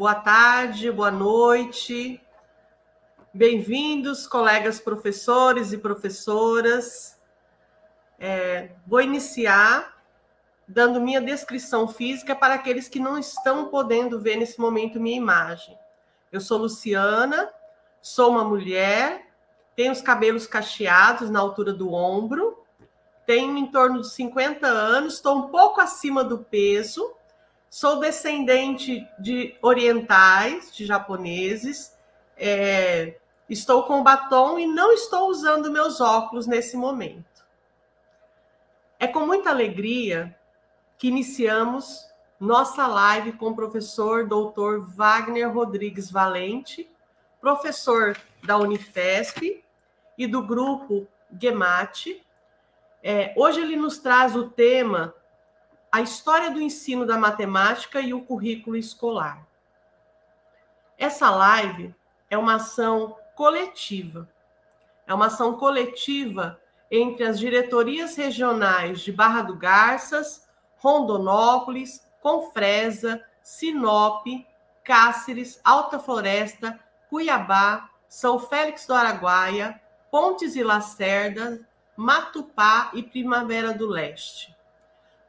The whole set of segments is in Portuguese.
Boa tarde, boa noite. Bem-vindos, colegas professores e professoras. É, vou iniciar dando minha descrição física para aqueles que não estão podendo ver nesse momento minha imagem. Eu sou Luciana, sou uma mulher, tenho os cabelos cacheados na altura do ombro, tenho em torno de 50 anos, estou um pouco acima do peso Sou descendente de orientais, de japoneses. É, estou com batom e não estou usando meus óculos nesse momento. É com muita alegria que iniciamos nossa live com o professor Dr. Wagner Rodrigues Valente, professor da Unifesp e do grupo GEMAT. É, hoje ele nos traz o tema a história do ensino da matemática e o currículo escolar. Essa live é uma ação coletiva. É uma ação coletiva entre as diretorias regionais de Barra do Garças, Rondonópolis, Confresa, Sinop, Cáceres, Alta Floresta, Cuiabá, São Félix do Araguaia, Pontes e Lacerda, Matupá e Primavera do Leste.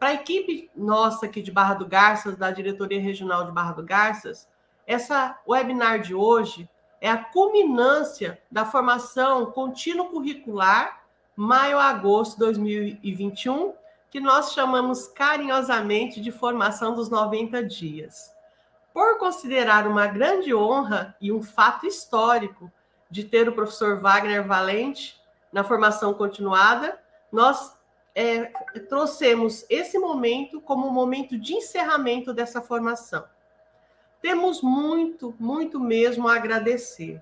Para a equipe nossa aqui de Barra do Garças, da Diretoria Regional de Barra do Garças, essa webinar de hoje é a culminância da formação contínuo curricular maio a agosto de 2021, que nós chamamos carinhosamente de formação dos 90 dias. Por considerar uma grande honra e um fato histórico de ter o professor Wagner Valente na formação continuada, nós é, trouxemos esse momento como um momento de encerramento dessa formação. Temos muito, muito mesmo a agradecer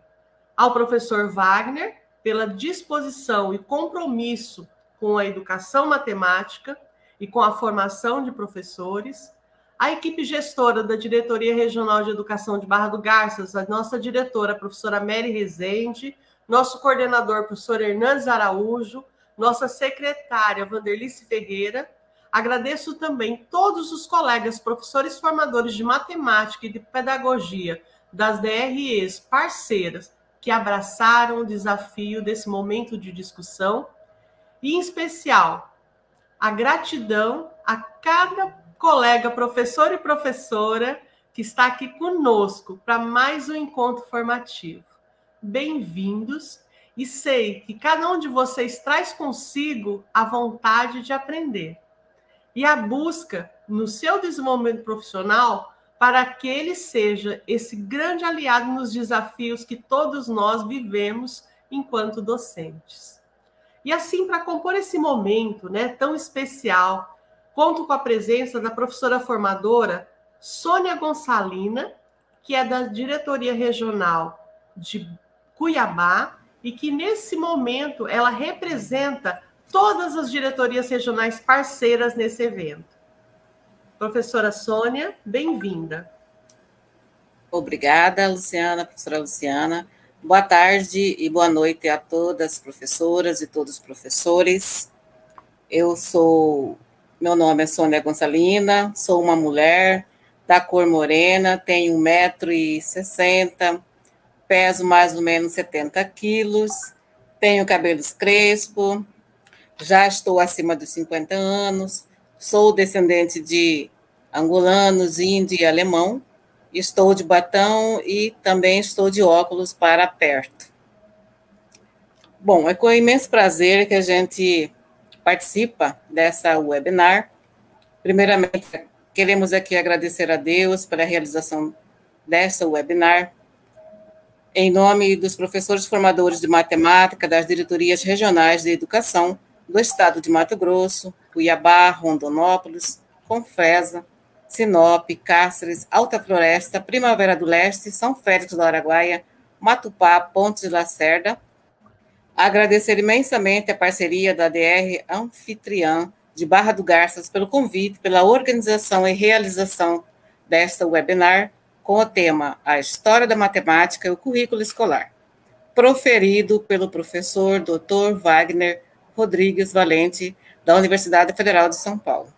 ao professor Wagner pela disposição e compromisso com a educação matemática e com a formação de professores, a equipe gestora da Diretoria Regional de Educação de Barra do Garças, a nossa diretora, a professora Mary Rezende, nosso coordenador, professor Hernandes Araújo, nossa secretária Vanderlice Ferreira. Agradeço também todos os colegas professores formadores de matemática e de pedagogia das DREs parceiras que abraçaram o desafio desse momento de discussão e, em especial, a gratidão a cada colega professor e professora que está aqui conosco para mais um encontro formativo. Bem-vindos e sei que cada um de vocês traz consigo a vontade de aprender e a busca no seu desenvolvimento profissional para que ele seja esse grande aliado nos desafios que todos nós vivemos enquanto docentes. E assim, para compor esse momento né, tão especial, conto com a presença da professora formadora Sônia Gonçalina, que é da Diretoria Regional de Cuiabá, e que nesse momento ela representa todas as diretorias regionais parceiras nesse evento. Professora Sônia, bem-vinda. Obrigada, Luciana, professora Luciana. Boa tarde e boa noite a todas as professoras e todos os professores. Eu sou, meu nome é Sônia Gonçalina, sou uma mulher da cor morena, tenho 1,60m, peso mais ou menos 70 quilos, tenho cabelos crespo, já estou acima dos 50 anos, sou descendente de angolanos, índio e alemão, estou de batão e também estou de óculos para perto. Bom, é com imenso prazer que a gente participa dessa webinar. Primeiramente, queremos aqui agradecer a Deus pela realização dessa webinar, em nome dos professores formadores de matemática das diretorias regionais de educação do estado de Mato Grosso, Cuiabá, Rondonópolis, Confresa, Sinop, Cáceres, Alta Floresta, Primavera do Leste, São Félix do Araguaia, Matupá, Pontes de Lacerda. Agradecer imensamente a parceria da DR Anfitriã de Barra do Garças pelo convite, pela organização e realização desta webinar com o tema A História da Matemática e o Currículo Escolar, proferido pelo professor Dr. Wagner Rodrigues Valente, da Universidade Federal de São Paulo.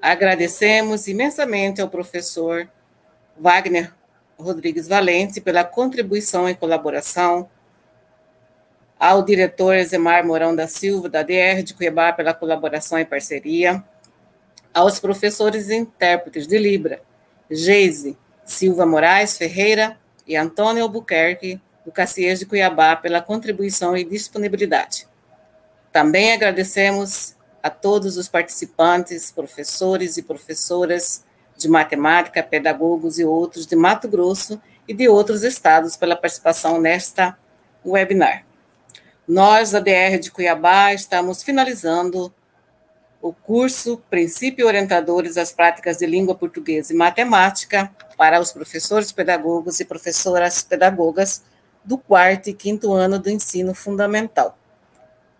Agradecemos imensamente ao professor Wagner Rodrigues Valente pela contribuição e colaboração, ao diretor Ezemar Mourão da Silva, da DR de Cuiabá, pela colaboração e parceria, aos professores e intérpretes de Libra, Geise, Silva Moraes Ferreira e Antônio Albuquerque, do Caciês de Cuiabá, pela contribuição e disponibilidade. Também agradecemos a todos os participantes, professores e professoras de matemática, pedagogos e outros de Mato Grosso e de outros estados pela participação nesta webinar. Nós, a DR de Cuiabá, estamos finalizando o curso Princípio Orientadores das Práticas de Língua Portuguesa e Matemática para os professores pedagogos e professoras pedagogas do quarto e quinto ano do ensino fundamental,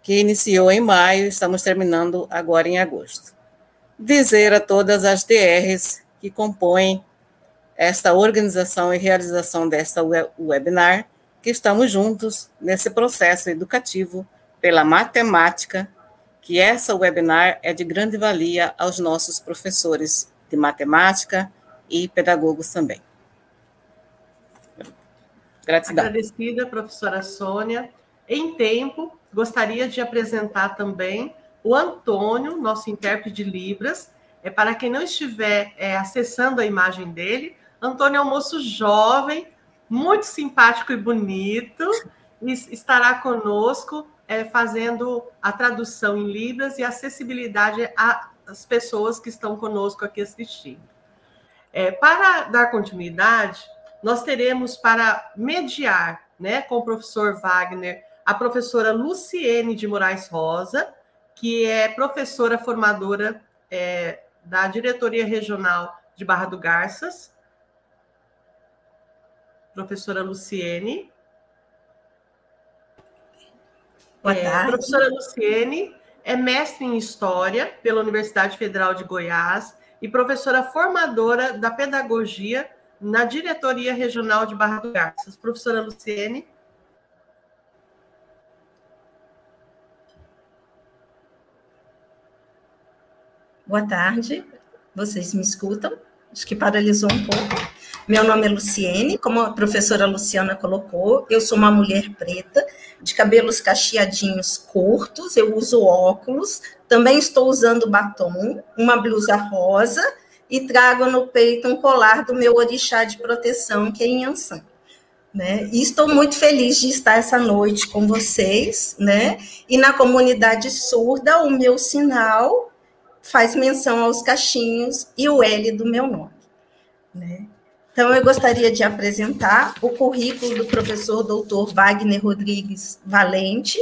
que iniciou em maio e estamos terminando agora em agosto. Dizer a todas as DRs que compõem esta organização e realização desta webinar que estamos juntos nesse processo educativo pela matemática que essa webinar é de grande valia aos nossos professores de matemática e pedagogos também. Gratidão. Agradecida, professora Sônia. Em tempo, gostaria de apresentar também o Antônio, nosso intérprete de Libras. É, para quem não estiver é, acessando a imagem dele, Antônio é um moço jovem, muito simpático e bonito, e estará conosco é, fazendo a tradução em Libras e acessibilidade às pessoas que estão conosco aqui assistindo. É, para dar continuidade, nós teremos para mediar né, com o professor Wagner a professora Luciene de Moraes Rosa, que é professora formadora é, da Diretoria Regional de Barra do Garças. Professora Luciene. Boa é, tarde. A professora Luciene é mestre em História pela Universidade Federal de Goiás e professora formadora da Pedagogia na Diretoria Regional de Barra do Garças. Professora Luciene. Boa tarde. Vocês me escutam? Acho que paralisou um pouco. Meu nome é Luciene, como a professora Luciana colocou, eu sou uma mulher preta, de cabelos cacheadinhos curtos, eu uso óculos, também estou usando batom, uma blusa rosa e trago no peito um colar do meu orixá de proteção, que é Inhansan. Né? E estou muito feliz de estar essa noite com vocês, né? E na comunidade surda, o meu sinal faz menção aos cachinhos e o L do meu nome, né? Então, eu gostaria de apresentar o currículo do professor doutor Wagner Rodrigues Valente.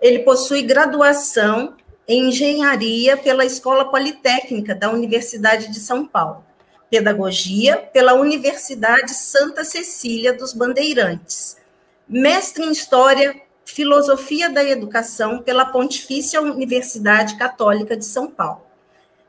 Ele possui graduação em engenharia pela Escola Politécnica da Universidade de São Paulo, pedagogia pela Universidade Santa Cecília dos Bandeirantes, mestre em História, Filosofia da Educação pela Pontifícia Universidade Católica de São Paulo.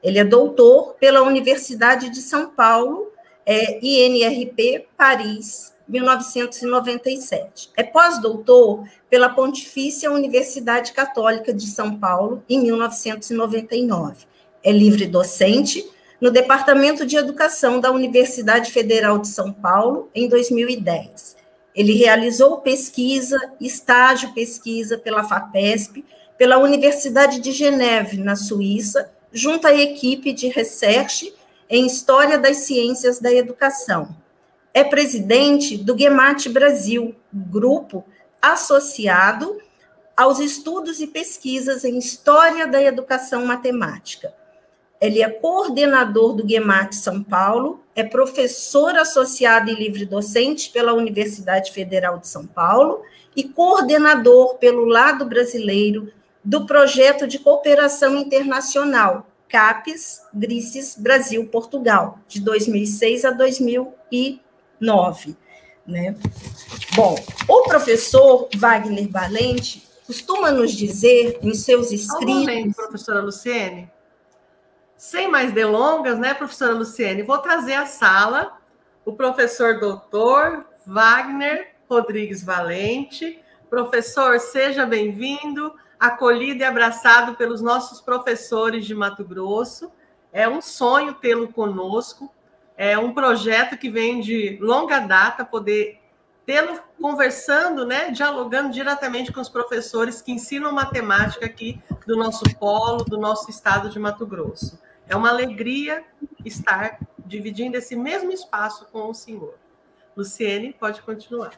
Ele é doutor pela Universidade de São Paulo é, INRP Paris, 1997. É pós-doutor pela Pontifícia Universidade Católica de São Paulo, em 1999. É livre docente no Departamento de Educação da Universidade Federal de São Paulo, em 2010. Ele realizou pesquisa, estágio pesquisa pela FAPESP, pela Universidade de Geneve, na Suíça, junto à equipe de research em História das Ciências da Educação. É presidente do GEMAT Brasil, grupo associado aos estudos e pesquisas em História da Educação Matemática. Ele é coordenador do GEMAT São Paulo, é professor associado e livre docente pela Universidade Federal de São Paulo e coordenador pelo lado brasileiro do projeto de cooperação internacional CAPES Grises Brasil Portugal, de 2006 a 2009. Né? Bom, o professor Wagner Valente costuma nos dizer em seus escritos. Momento, professora Luciene. Sem mais delongas, né, professora Luciene? Vou trazer à sala o professor doutor Wagner Rodrigues Valente. Professor, seja bem-vindo acolhido e abraçado pelos nossos professores de Mato Grosso. É um sonho tê-lo conosco. É um projeto que vem de longa data poder tê-lo conversando, né, dialogando diretamente com os professores que ensinam matemática aqui do nosso polo, do nosso estado de Mato Grosso. É uma alegria estar dividindo esse mesmo espaço com o senhor. Luciene, pode continuar.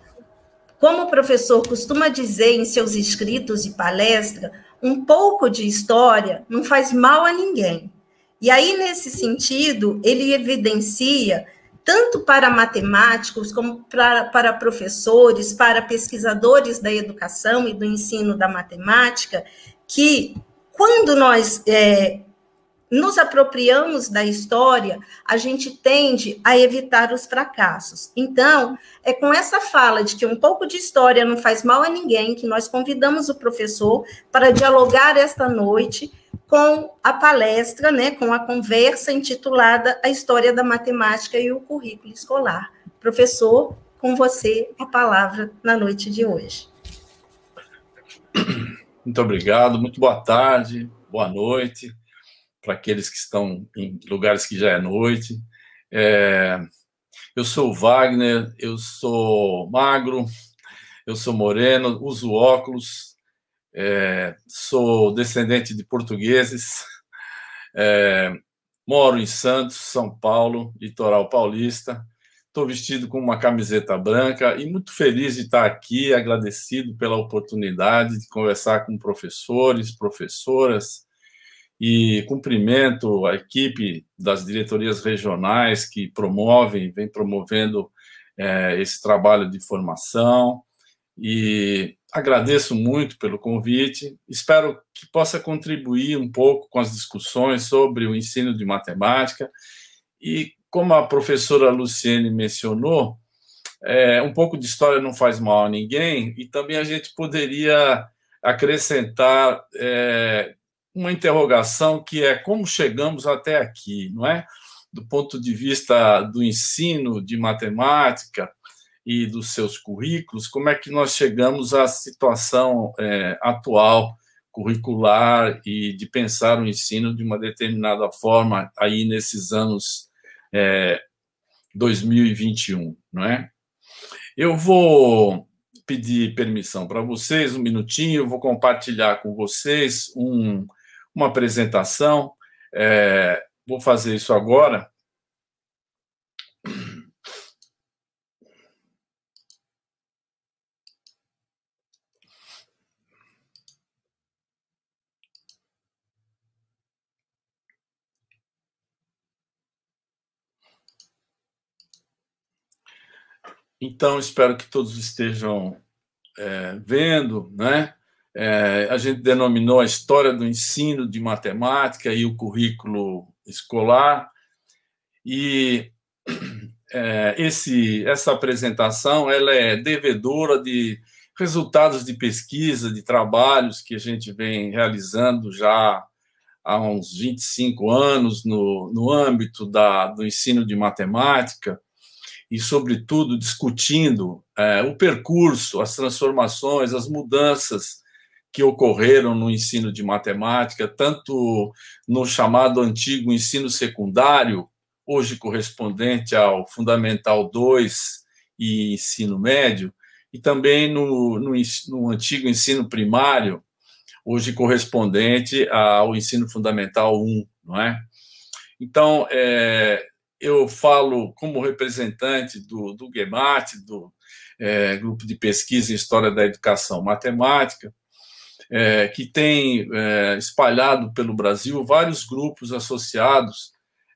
Como o professor costuma dizer em seus escritos e palestra, um pouco de história não faz mal a ninguém. E aí, nesse sentido, ele evidencia, tanto para matemáticos, como para, para professores, para pesquisadores da educação e do ensino da matemática, que quando nós é, nos apropriamos da história, a gente tende a evitar os fracassos. Então, é com essa fala de que um pouco de história não faz mal a ninguém que nós convidamos o professor para dialogar esta noite com a palestra, né, com a conversa intitulada A História da Matemática e o Currículo Escolar. Professor, com você a palavra na noite de hoje. Muito obrigado, muito boa tarde, boa noite para aqueles que estão em lugares que já é noite. É, eu sou Wagner, eu sou magro, eu sou moreno, uso óculos, é, sou descendente de portugueses, é, moro em Santos, São Paulo, litoral paulista. Estou vestido com uma camiseta branca e muito feliz de estar aqui, agradecido pela oportunidade de conversar com professores, professoras, e cumprimento a equipe das diretorias regionais que promovem, vem promovendo é, esse trabalho de formação e agradeço muito pelo convite. Espero que possa contribuir um pouco com as discussões sobre o ensino de matemática e, como a professora Luciene mencionou, é, um pouco de história não faz mal a ninguém e também a gente poderia acrescentar é, uma interrogação que é como chegamos até aqui, não é? Do ponto de vista do ensino de matemática e dos seus currículos, como é que nós chegamos à situação é, atual curricular e de pensar o ensino de uma determinada forma aí nesses anos é, 2021, não é? Eu vou pedir permissão para vocês um minutinho, vou compartilhar com vocês um uma apresentação. É, vou fazer isso agora. Então, espero que todos estejam é, vendo, né? É, a gente denominou a história do ensino de matemática e o currículo escolar. E é, esse, essa apresentação ela é devedora de resultados de pesquisa, de trabalhos que a gente vem realizando já há uns 25 anos no, no âmbito da, do ensino de matemática e, sobretudo, discutindo é, o percurso, as transformações, as mudanças que ocorreram no ensino de matemática, tanto no chamado antigo ensino secundário, hoje correspondente ao Fundamental 2 e ensino médio, e também no, no, no antigo ensino primário, hoje correspondente ao ensino fundamental 1, não é? Então, é, eu falo como representante do, do GEMAT, do é, Grupo de Pesquisa em História da Educação Matemática, é, que tem é, espalhado pelo Brasil vários grupos associados,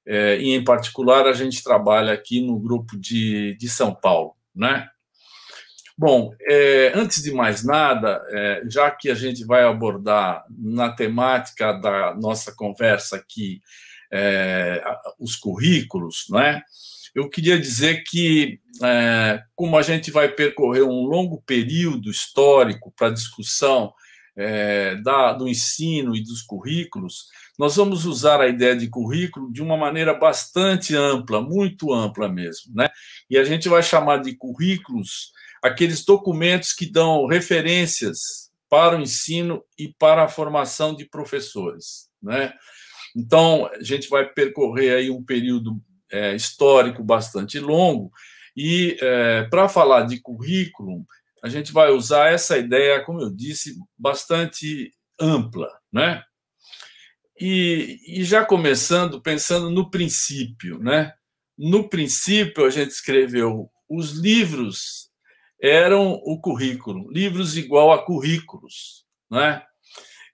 é, e em particular a gente trabalha aqui no grupo de, de São Paulo, né? Bom, é, antes de mais nada, é, já que a gente vai abordar na temática da nossa conversa aqui é, os currículos, né? Eu queria dizer que, como a gente vai percorrer um longo período histórico para discussão é, da, do ensino e dos currículos, nós vamos usar a ideia de currículo de uma maneira bastante ampla, muito ampla mesmo. Né? E a gente vai chamar de currículos aqueles documentos que dão referências para o ensino e para a formação de professores. Né? Então, a gente vai percorrer aí um período é, histórico bastante longo, e é, para falar de currículo a gente vai usar essa ideia, como eu disse, bastante ampla, né? E, e já começando pensando no princípio, né? No princípio a gente escreveu os livros eram o currículo, livros igual a currículos, né?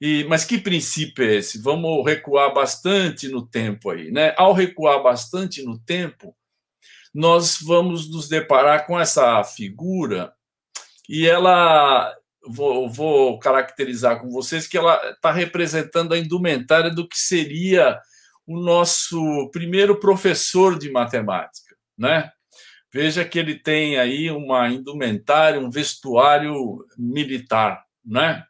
E, mas que princípio é esse? Vamos recuar bastante no tempo aí, né? Ao recuar bastante no tempo, nós vamos nos deparar com essa figura e ela vou, vou caracterizar com vocês que ela está representando a indumentária do que seria o nosso primeiro professor de matemática, né? Veja que ele tem aí uma indumentária, um vestuário militar, né?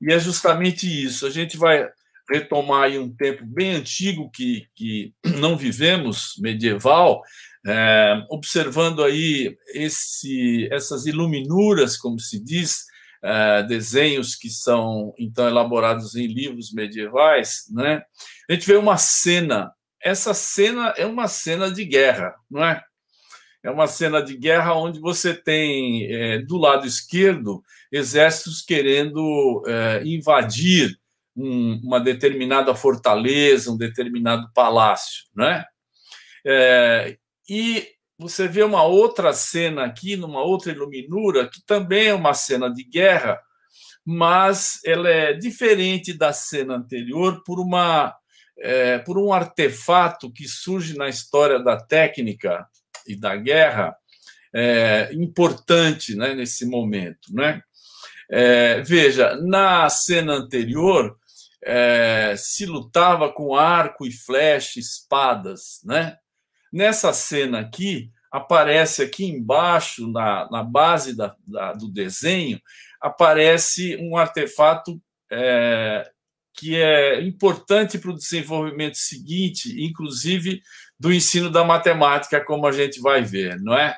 E é justamente isso. A gente vai retomar aí um tempo bem antigo que, que não vivemos, medieval, é, observando aí esse, essas iluminuras, como se diz, é, desenhos que são então elaborados em livros medievais, né? A gente vê uma cena. Essa cena é uma cena de guerra, não é? É uma cena de guerra onde você tem é, do lado esquerdo exércitos querendo é, invadir um, uma determinada fortaleza, um determinado palácio, né? É, é e você vê uma outra cena aqui, numa outra iluminura, que também é uma cena de guerra, mas ela é diferente da cena anterior por uma é, por um artefato que surge na história da técnica e da guerra é, importante né, nesse momento. Né? É, veja, na cena anterior é, se lutava com arco e flecha, espadas, né? Nessa cena aqui, aparece aqui embaixo, na, na base da, da, do desenho, aparece um artefato é, que é importante para o desenvolvimento seguinte, inclusive do ensino da matemática, como a gente vai ver, não é?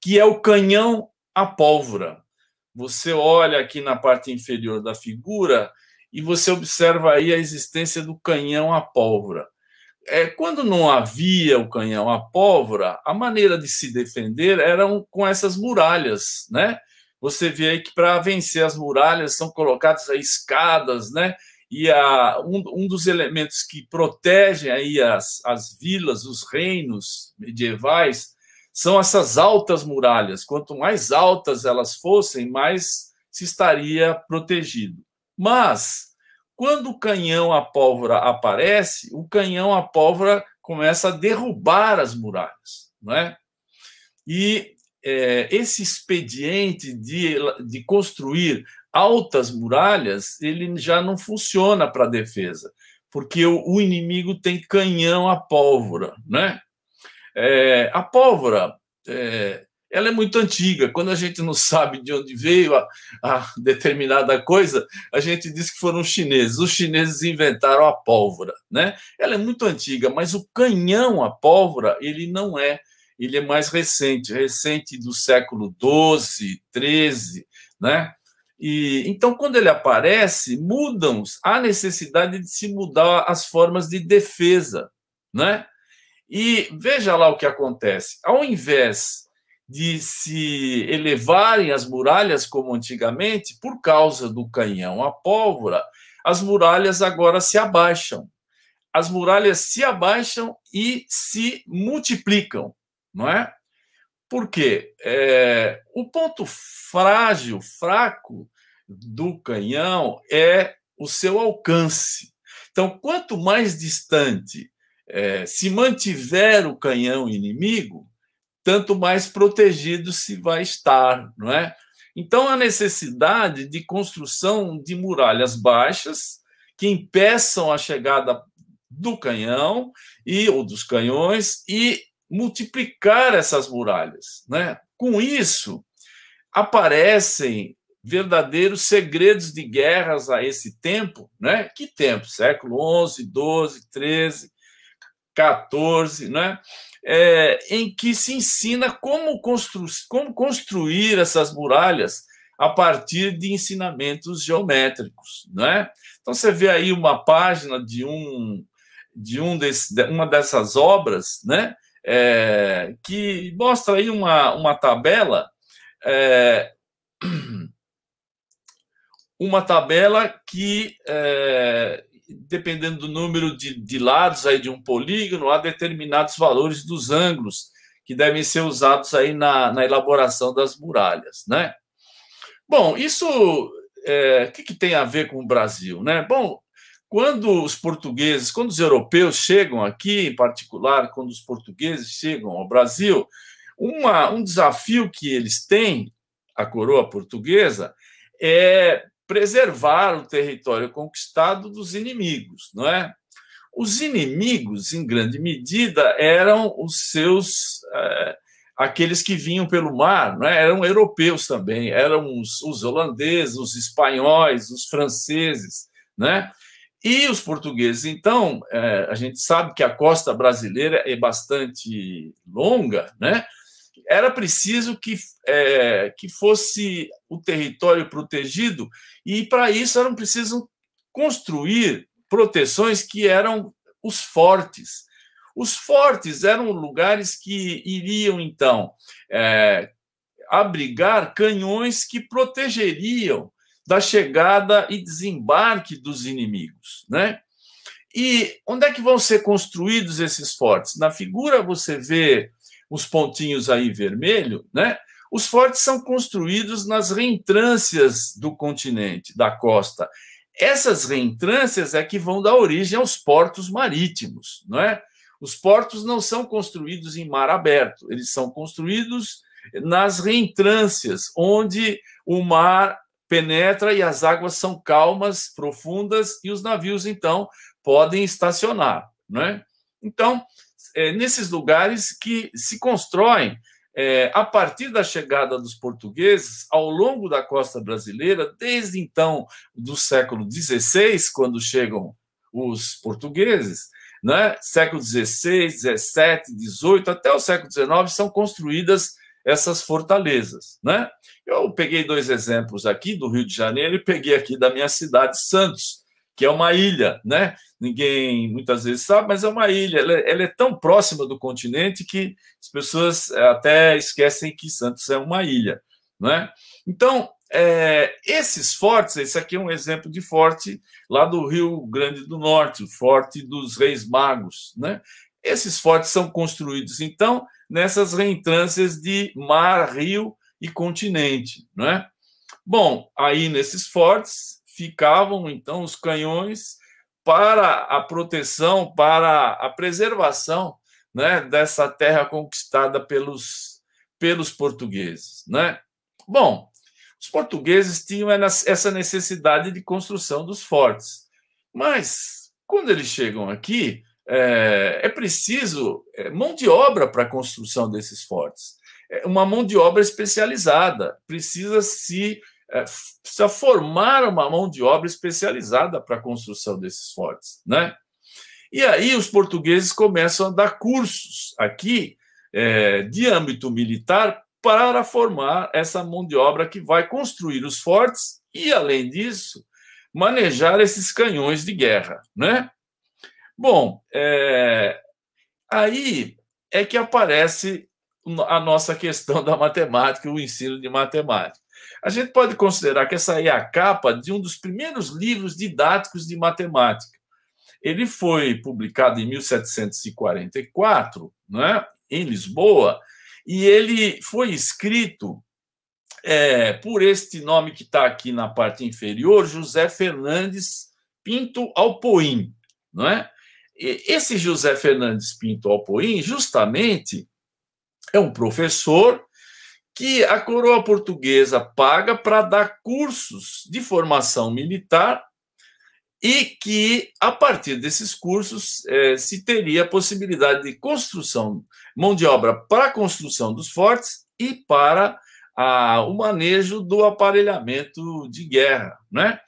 Que é o canhão à pólvora. Você olha aqui na parte inferior da figura e você observa aí a existência do canhão à pólvora é, quando não havia o canhão, a pólvora, a maneira de se defender eram com essas muralhas, né? Você vê aí que para vencer as muralhas são colocadas escadas, né? E a, um, um, dos elementos que protegem aí as, as vilas, os reinos medievais, são essas altas muralhas. Quanto mais altas elas fossem, mais se estaria protegido. Mas quando o canhão a pólvora aparece, o canhão a pólvora começa a derrubar as muralhas. Não é? E é, esse expediente de, de construir altas muralhas, ele já não funciona para a defesa, porque o, o, inimigo tem canhão a pólvora. Né? É, a pólvora é, ela é muito antiga. Quando a gente não sabe de onde veio a, a, determinada coisa, a gente diz que foram os chineses. Os chineses inventaram a pólvora, né? Ela é muito antiga, mas o canhão a pólvora ele não é, ele é mais recente, recente do século XII, XIII, né? E então quando ele aparece, mudam há necessidade de se mudar as formas de defesa, né? E veja lá o que acontece. Ao invés de se elevarem as muralhas como antigamente, por causa do canhão à pólvora, as muralhas agora se abaixam. As muralhas se abaixam e se multiplicam, não é? Porque é, o ponto frágil, fraco do canhão é o seu alcance. Então, quanto mais distante é, se mantiver o canhão inimigo, tanto mais protegido se vai estar, não é? Então, a necessidade de construção de muralhas baixas que impeçam a chegada do canhão e ou dos canhões e multiplicar essas muralhas, né? Com isso aparecem verdadeiros segredos de guerras a esse tempo, né? Que tempo? Século 11, 12, 13, 14, né? é, em que se ensina como, constru como construir essas muralhas a partir de ensinamentos geométricos, é? Então você vê aí uma página de um de um desse, uma dessas obras, né? É, que mostra aí uma, uma tabela, é, uma tabela que é, dependendo do número de, de lados aí de um polígono, há determinados valores dos ângulos que devem ser usados aí na, na elaboração das muralhas, né? Bom, isso o é, que, que tem a ver com o Brasil, né? Bom, quando os portugueses, quando os europeus chegam aqui, em particular, quando os portugueses chegam ao Brasil, uma, um desafio que eles têm, a coroa portuguesa, é preservar o território conquistado dos inimigos, não é? Os inimigos, em grande medida, eram os seus é, aqueles que vinham pelo mar, não é? eram europeus também, eram os, os holandeses, os espanhóis, os franceses, né? E os portugueses, então, é, a gente sabe que a costa brasileira é bastante longa, né? era preciso que, é, que fosse o território protegido, e para isso eram precisos construir proteções que eram os fortes. Os fortes eram lugares que iriam, então, é, abrigar canhões que protegeriam da chegada e desembarque dos inimigos. Né? E onde é que vão ser construídos esses fortes? Na figura você vê os pontinhos aí vermelho, né? Os fortes são construídos nas reentrâncias do continente, da costa. Essas reentrâncias é que vão dar origem aos portos marítimos, não é? Os portos não são construídos em mar aberto, eles são construídos nas reentrâncias, onde o mar penetra e as águas são calmas, profundas e os navios então podem estacionar, né? Então, é, nesses lugares que se constroem é, a partir da chegada dos portugueses ao longo da costa brasileira, desde então do século XVI, quando chegam os portugueses, né? século XVI, XVII, XVIII, até o século XIX, são construídas essas fortalezas. Né? Eu peguei dois exemplos aqui do Rio de Janeiro e peguei aqui da minha cidade, Santos, que é uma ilha, né? Ninguém muitas vezes sabe, mas é uma ilha. Ela, é, ela, é tão próxima do continente que as pessoas eh, até esquecem que Santos é uma ilha, né? Então, é, esses fortes, esse aqui é um exemplo de forte lá do Rio Grande do Norte, o Forte dos Reis Magos, né? Esses fortes são construídos, então, nessas reentrâncias de mar, rio e continente, não é? Bom, aí nesses fortes ficavam então os canhões para a proteção, para a preservação né, dessa terra conquistada pelos, pelos portugueses. Né? Bom, os portugueses tinham essa necessidade de construção dos fortes, mas quando eles chegam aqui, é, é preciso é, mão de obra para a construção desses fortes. É uma mão de obra especializada, precisa se é, precisa formar uma mão de obra especializada para a construção desses fortes, né? E aí os portugueses começam a dar cursos aqui é, de âmbito militar para formar essa mão de obra que vai construir os fortes e, além disso, manejar esses canhões de guerra, né? Bom, é, aí é que aparece a nossa questão da matemática, o ensino de matemática. A gente pode considerar que essa é a capa de um dos primeiros livros didáticos de matemática. Ele foi publicado em 1744, né, em Lisboa, e ele foi escrito é, por este nome que está aqui na parte inferior, José Fernandes Pinto Alpoim. Não é? Esse José Fernandes Pinto Alpoim, justamente, é um professor que a coroa portuguesa paga para dar cursos de formação militar e que, a partir desses cursos, é, se teria a possibilidade de construção, mão de obra para a construção dos fortes e para o manejo do aparelhamento de guerra. Né?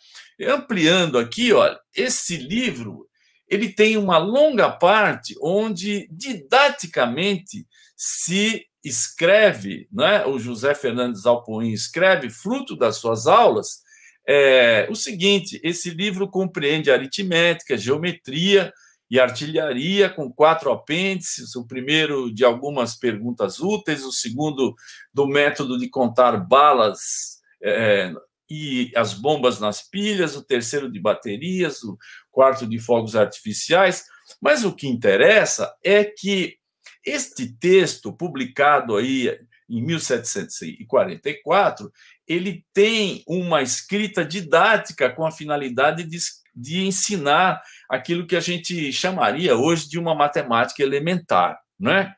Ampliando aqui, olha, esse livro ele tem uma longa parte onde didaticamente se escreve, né, o José Fernandes Alpoim escreve, fruto das suas aulas, é, o seguinte: esse livro compreende aritmética, geometria e artilharia, com quatro apêndices: o primeiro de algumas perguntas úteis, o segundo do método de contar balas é, é e as bombas nas pilhas, o terceiro de baterias, o quarto de fogos artificiais. Mas o que interessa é que este texto, publicado aí em 1744, ele tem uma escrita didática com a finalidade de, de ensinar aquilo que a gente chamaria hoje de uma matemática elementar. Né?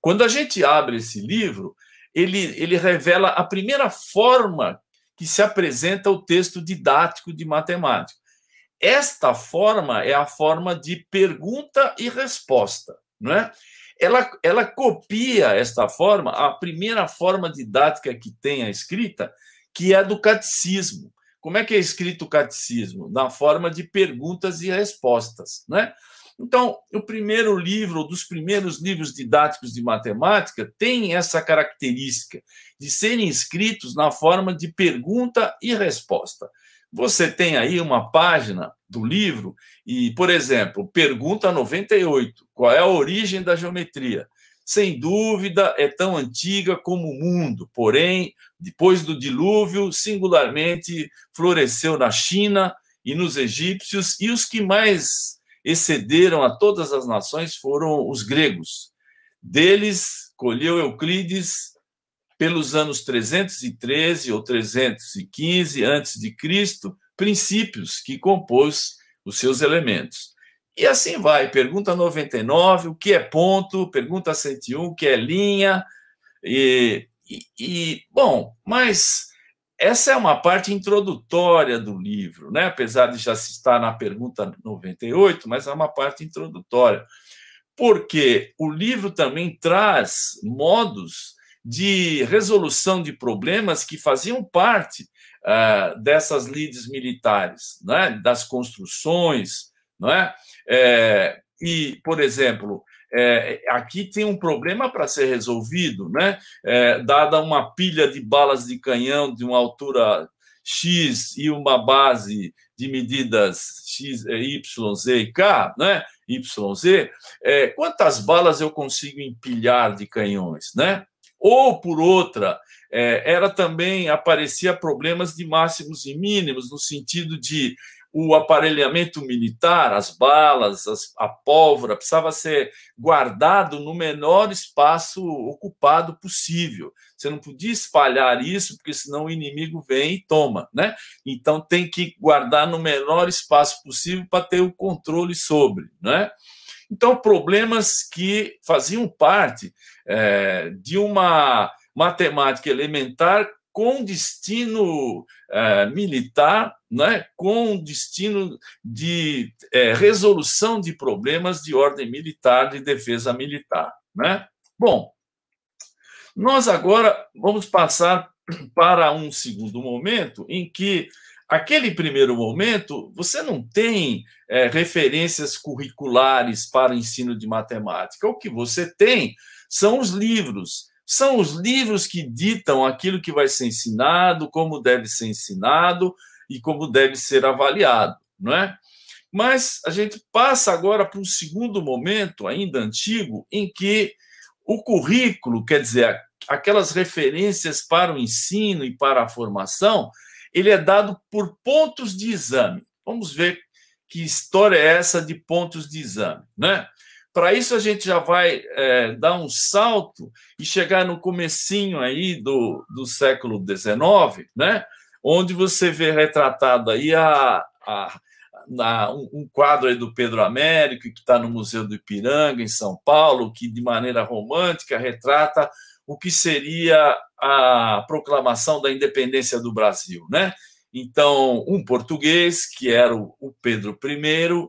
Quando a gente abre esse livro, ele, ele revela a primeira forma que se apresenta o texto didático de matemática. Esta forma é a forma de pergunta e resposta. Não é? ela, ela copia esta forma, a primeira forma didática que tem a escrita, que é do catecismo. Como é que é escrito o catecismo? Na forma de perguntas e respostas, né? Então, o primeiro livro, dos primeiros livros didáticos de matemática, tem essa característica de serem escritos na forma de pergunta e resposta. Você tem aí uma página do livro e, por exemplo, pergunta 98, qual é a origem da geometria? Sem dúvida, é tão antiga como o mundo, porém, depois do dilúvio, singularmente floresceu na China e nos egípcios, e os que mais excederam a todas as nações foram os gregos. Deles colheu Euclides pelos anos 313 ou 315 a.C., princípios que compôs os seus elementos. E assim vai, pergunta 99, o que é ponto, pergunta 101, o que é linha, e, e, e bom, mas essa é uma parte introdutória do livro, né? apesar de já se estar na pergunta 98, mas é uma parte introdutória, porque o livro também traz modos de resolução de problemas que faziam parte uh, dessas lides militares, né? das construções. É? é, e, por exemplo, é, aqui tem um problema para ser resolvido, né? É, dada uma pilha de balas de canhão de uma altura X e uma base de medidas X, é, Y, Z e K, né? z, é, quantas balas eu consigo empilhar de canhões, né? ou por outra, é, era também aparecia problemas de máximos e mínimos, no sentido de o aparelhamento militar, as balas, as, a pólvora, precisava ser guardado no menor espaço ocupado possível. Você não podia espalhar isso, porque senão o inimigo vem e toma, né? Então tem que guardar no menor espaço possível para ter o controle sobre, né? Então, problemas que faziam parte é, de uma matemática elementar com destino é, militar, né, com destino de é, resolução de problemas de ordem militar, de defesa militar. Né? Bom, nós agora vamos passar para um segundo momento em que aquele primeiro momento, você não tem é, referências curriculares para o ensino de matemática. O que você tem são os livros. São os livros que ditam aquilo que vai ser ensinado, como deve ser ensinado e como deve ser avaliado, não é? Mas a gente passa agora para um segundo momento, ainda antigo, em que o currículo, quer dizer, aquelas referências para o ensino e para a formação, ele é dado por pontos de exame. Vamos ver que história é essa de pontos de exame, né? Para isso a gente já vai é, dar um salto e chegar no comecinho aí do, do século XIX, né? Onde você vê retratado aí a, a um, um, quadro aí do Pedro Américo que está no Museu do Ipiranga em São Paulo, que de maneira romântica retrata o que seria a proclamação da independência do Brasil, né? Então, um português, que era o Pedro I,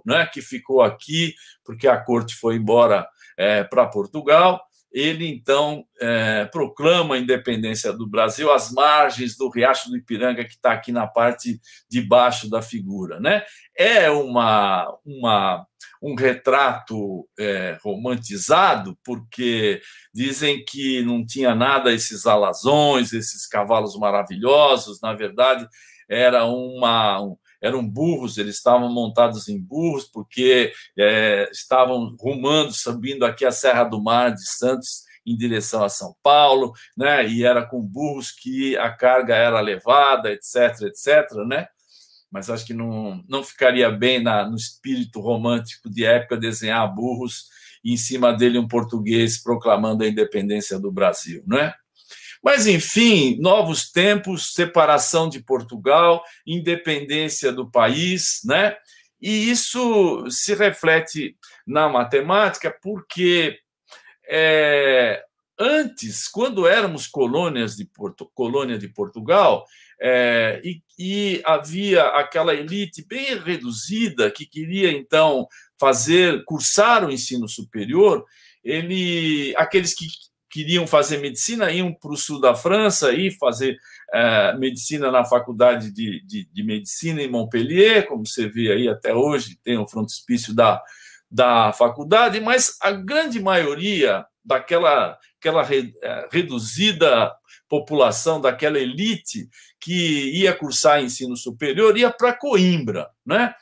né, que ficou aqui, porque a corte foi embora é, para Portugal, ele então é, proclama a independência do Brasil às margens do Riacho do Ipiranga, que está aqui na parte de baixo da figura. Né? É uma, uma um retrato é, romantizado, porque dizem que não tinha nada esses alazões, esses cavalos maravilhosos, na verdade, era uma. Um, eram burros, eles estavam montados em burros, porque é, estavam rumando, subindo aqui a Serra do Mar de Santos em direção a São Paulo, né? E era com burros que a carga era levada, etc, etc, né? Mas acho que não, não ficaria bem na, no espírito romântico de época desenhar burros e em cima dele um português proclamando a independência do Brasil, não é? Mas, enfim, novos tempos, separação de Portugal, independência do país, né? E isso se reflete na matemática porque é, antes, quando éramos colônias de Porto, colônia de Portugal, é, e, e, havia aquela elite bem reduzida que queria então fazer cursar o ensino superior, ele, aqueles que queriam fazer medicina, iam para o sul da França, e fazer uh, medicina na faculdade de, de, de, medicina em Montpellier, como você vê aí até hoje, tem o frontispício da, da faculdade, mas a grande maioria daquela aquela re, eh, reduzida população, daquela elite que ia cursar ensino superior, ia para Coimbra, né?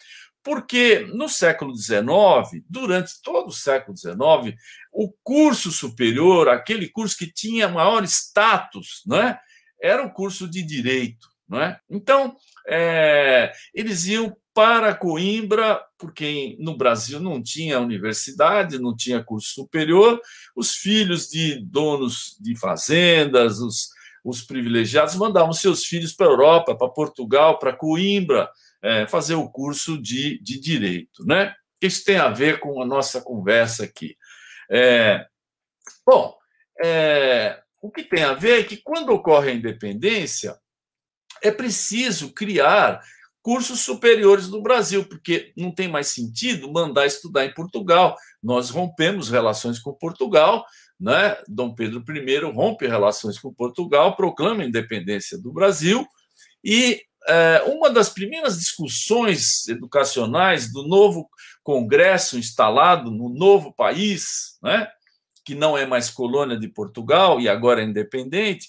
Porque no século XIX, durante todo o século XIX, o curso superior, aquele curso que tinha maior status, né, era o curso de direito. Né? Então, é, eles iam para Coimbra, porque no Brasil não tinha universidade, não tinha curso superior, os filhos de donos de fazendas, os, os privilegiados, mandavam seus filhos para a Europa, para Portugal, para Coimbra é, fazer o curso de, de direito, né? Isso tem a ver com a nossa conversa aqui. É, bom, é, o que tem a ver é que quando ocorre a independência, é preciso criar cursos superiores no Brasil, porque não tem mais sentido mandar estudar em Portugal. Nós rompemos relações com Portugal, né? Dom Pedro I rompe relações com Portugal, proclama a independência do Brasil e eh, uma das primeiras discussões educacionais do novo Congresso instalado no novo país, né, que não é mais colônia de Portugal e agora é independente,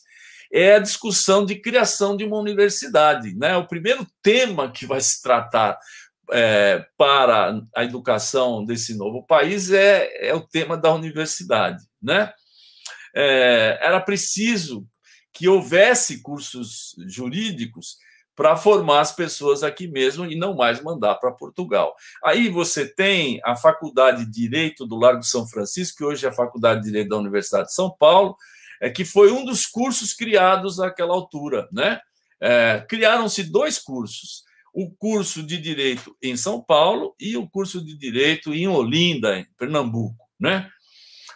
é a discussão de criação de uma universidade. Né? O primeiro tema que vai se tratar é, para a educação desse novo país é, é o tema da universidade. Né? É, era preciso que houvesse cursos jurídicos para formar as pessoas aqui mesmo e não mais mandar para Portugal. Aí você tem a Faculdade de Direito do Largo São Francisco, que hoje é a Faculdade de Direito da Universidade de São Paulo, é que foi um dos cursos criados naquela altura, né? É, Criaram-se dois cursos, o curso de direito em São Paulo e o curso de direito em Olinda, em Pernambuco, né?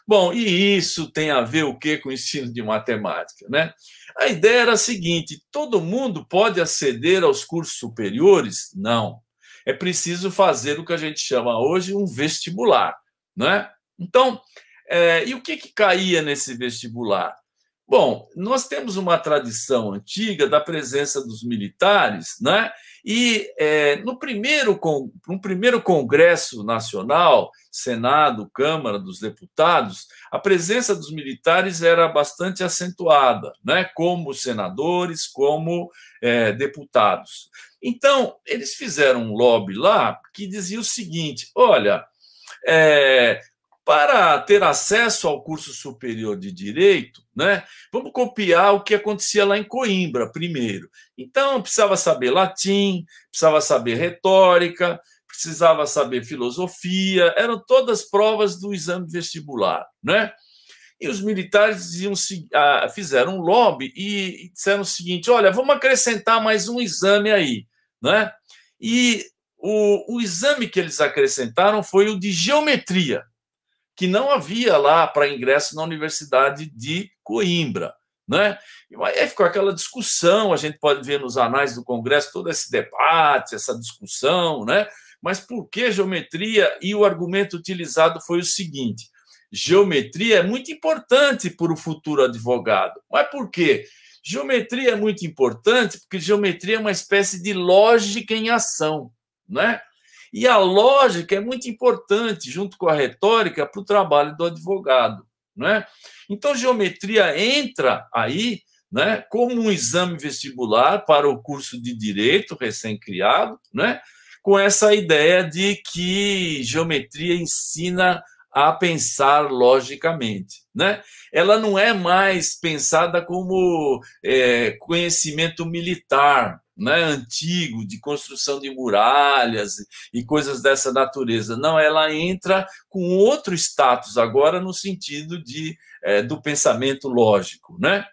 Bom, e isso tem a ver o que com o ensino de matemática, né? A ideia era a seguinte: todo mundo pode aceder aos cursos superiores? Não. É preciso fazer o que a gente chama hoje um vestibular, né? Então, é, e o que, que caía nesse vestibular? Bom, nós temos uma tradição antiga da presença dos militares, né? E é, no primeiro, um primeiro Congresso Nacional, Senado, Câmara dos Deputados, a presença dos militares era bastante acentuada, né? como senadores, como é, deputados. Então, eles fizeram um lobby lá que dizia o seguinte: olha, é, para ter acesso ao curso superior de direito, né? Vamos copiar o que acontecia lá em Coimbra primeiro. Então precisava saber latim, precisava saber retórica, precisava saber filosofia, eram todas provas do exame vestibular, né? E os militares diziam, ah, fizeram um lobby e disseram o seguinte: olha, vamos acrescentar mais um exame aí, né? E o, o exame que eles acrescentaram foi o de geometria que não havia lá para ingresso na Universidade de Coimbra. Né? E aí ficou aquela discussão, a gente pode ver nos anais do Congresso todo esse debate, essa discussão, né? mas por que geometria? E o argumento utilizado foi o seguinte: geometria é muito importante para o futuro advogado. Mas por quê? Geometria é muito importante porque geometria é uma espécie de lógica em ação, né? E a lógica é muito importante, junto com a retórica, para o trabalho do advogado. Né? Então, geometria entra aí né, como um exame vestibular para o curso de direito recém-criado, né, com essa ideia de que geometria ensina a pensar logicamente. Né? Ela não é mais pensada como é, conhecimento militar, né, antigo, de construção de muralhas e coisas dessa natureza. Não, ela entra com outro status agora no sentido de, é, do pensamento lógico. Né?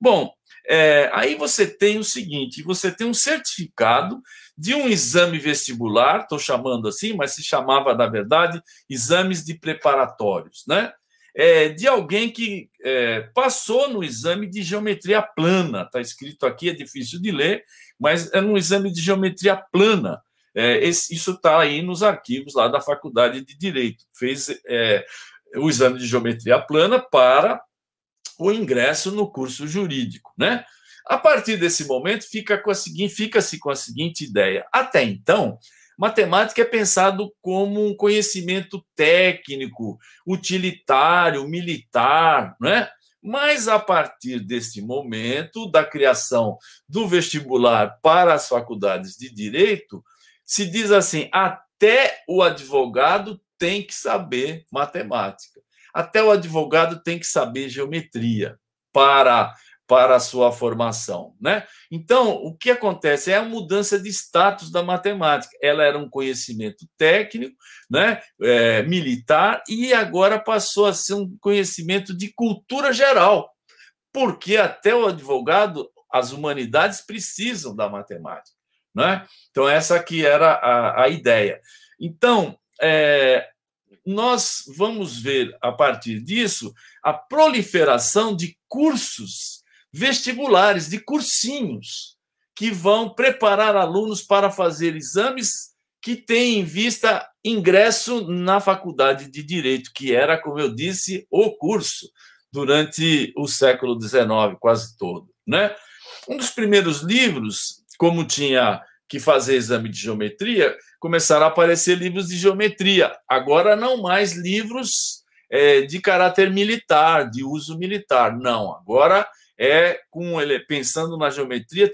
Bom, é, aí você tem o seguinte: você tem um certificado de um exame vestibular, estou chamando assim, mas se chamava, na verdade, exames de preparatórios, né? é, de alguém que é, passou no exame de geometria plana. Está escrito aqui, é difícil de ler, mas é um exame de geometria plana. É, esse, isso está aí nos arquivos lá da Faculdade de Direito. Fez é, o exame de geometria plana para o ingresso no curso jurídico, né? A partir desse momento, fica-se com, fica com a seguinte ideia. Até então, Matemática é pensado como um conhecimento técnico, utilitário, militar, né? Mas a partir deste momento da criação do vestibular para as faculdades de direito, se diz assim: até o advogado tem que saber matemática. Até o advogado tem que saber geometria para para a sua formação, né? Então, o que acontece é a mudança de status da matemática. Ela era um conhecimento técnico, né, é, militar, e agora passou a ser um conhecimento de cultura geral, porque até o advogado, as humanidades precisam da matemática, né? Então, essa que era a, a ideia. Então, é, nós vamos ver, a partir disso, a proliferação de cursos vestibulares, de cursinhos, que vão preparar alunos para fazer exames que têm em vista ingresso na faculdade de Direito, que era, como eu disse, o curso durante o século XIX quase todo. Né? Um dos primeiros livros, como tinha que fazer exame de geometria, começaram a aparecer livros de geometria. Agora, não mais livros é, de caráter militar, de uso militar. Não, agora é com ele pensando na geometria,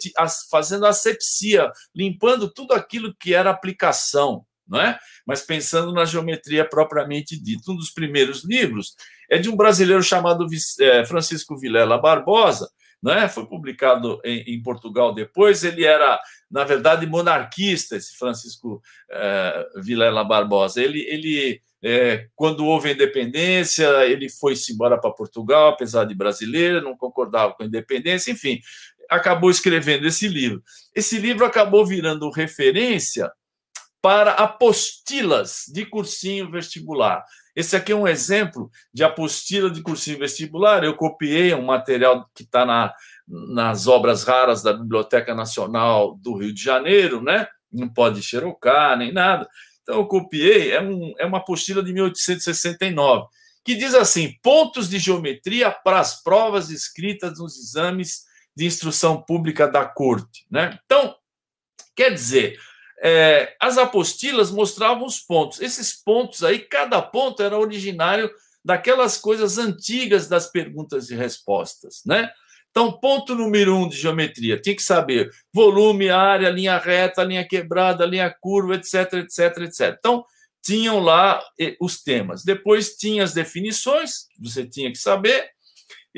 fazendo asepsia, limpando tudo aquilo que era aplicação, não é? Mas pensando na geometria propriamente dita. Um dos primeiros livros é de um brasileiro chamado eh, Francisco Vilela Barbosa, né? Foi publicado em, em, Portugal depois. Ele era, na verdade, monarquista, esse Francisco é, Vilela Barbosa. Ele, ele é, quando houve a independência, ele foi-se embora para Portugal, apesar de brasileiro, não concordava com a independência, enfim, acabou escrevendo esse livro. Esse livro acabou virando referência para apostilas de cursinho vestibular. Esse aqui é um exemplo de apostila de cursinho vestibular. Eu copiei um material que está na, nas obras raras da Biblioteca Nacional do Rio de Janeiro, né? Não pode xerocar nem nada. Então, eu copiei, é, um, é uma apostila de 1869, que diz assim: pontos de geometria para as provas escritas nos exames de instrução pública da corte. Né? Então, quer dizer, é, as apostilas mostravam os pontos. Esses pontos aí, cada ponto era originário daquelas coisas antigas das perguntas e respostas, né? Então, ponto número um de geometria, tinha que saber volume, área, linha reta, linha quebrada, linha curva, etc, etc, etc. Então, tinham lá eh, os temas. Depois tinha as definições, você tinha que saber.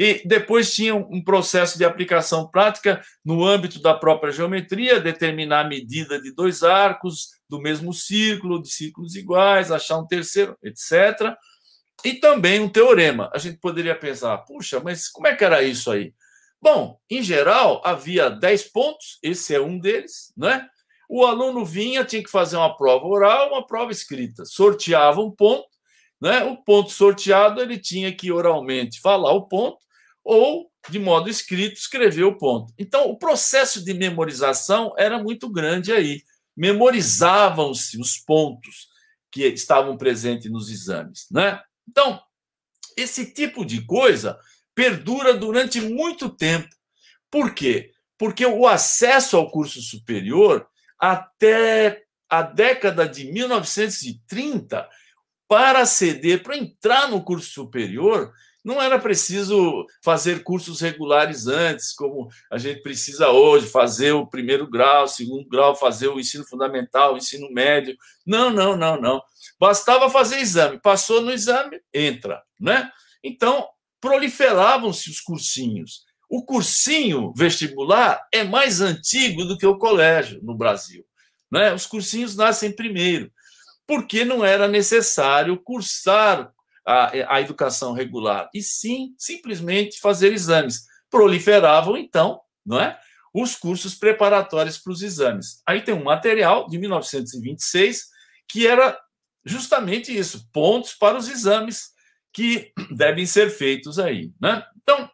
E depois tinha um processo de aplicação prática no âmbito da própria geometria, determinar a medida de dois arcos do mesmo círculo, de círculos iguais, achar um terceiro, etc. E também um teorema. A gente poderia pensar, puxa, mas como é que era isso aí? Bom, em geral, havia 10 pontos, esse é um deles, né? O aluno vinha, tinha que fazer uma prova oral, uma prova escrita. Sorteava um ponto, né? O ponto sorteado ele tinha que oralmente falar o ponto ou de modo escrito, escrever o ponto. Então, o processo de memorização era muito grande aí. Memorizavam-se os pontos que estavam presentes nos exames, né? Então, esse tipo de coisa perdura durante muito tempo. Por quê? Porque o acesso ao curso superior até a década de 1930 para aceder, para entrar no curso superior, não era preciso fazer cursos regulares antes, como a gente precisa hoje, fazer o primeiro grau, o segundo grau, fazer o ensino fundamental, o ensino médio. Não, não, não, não. Bastava fazer exame. Passou no exame, entra, né? Então, proliferavam-se os cursinhos. O cursinho vestibular é mais antigo do que o colégio no Brasil. Né? Os cursinhos nascem primeiro, porque não era necessário cursar a, a educação regular, e sim simplesmente fazer exames. Proliferavam, então, não é? os cursos preparatórios para os exames. Aí tem um material de 1926 que era justamente isso, pontos para os exames que devem ser feitos aí, né? Então,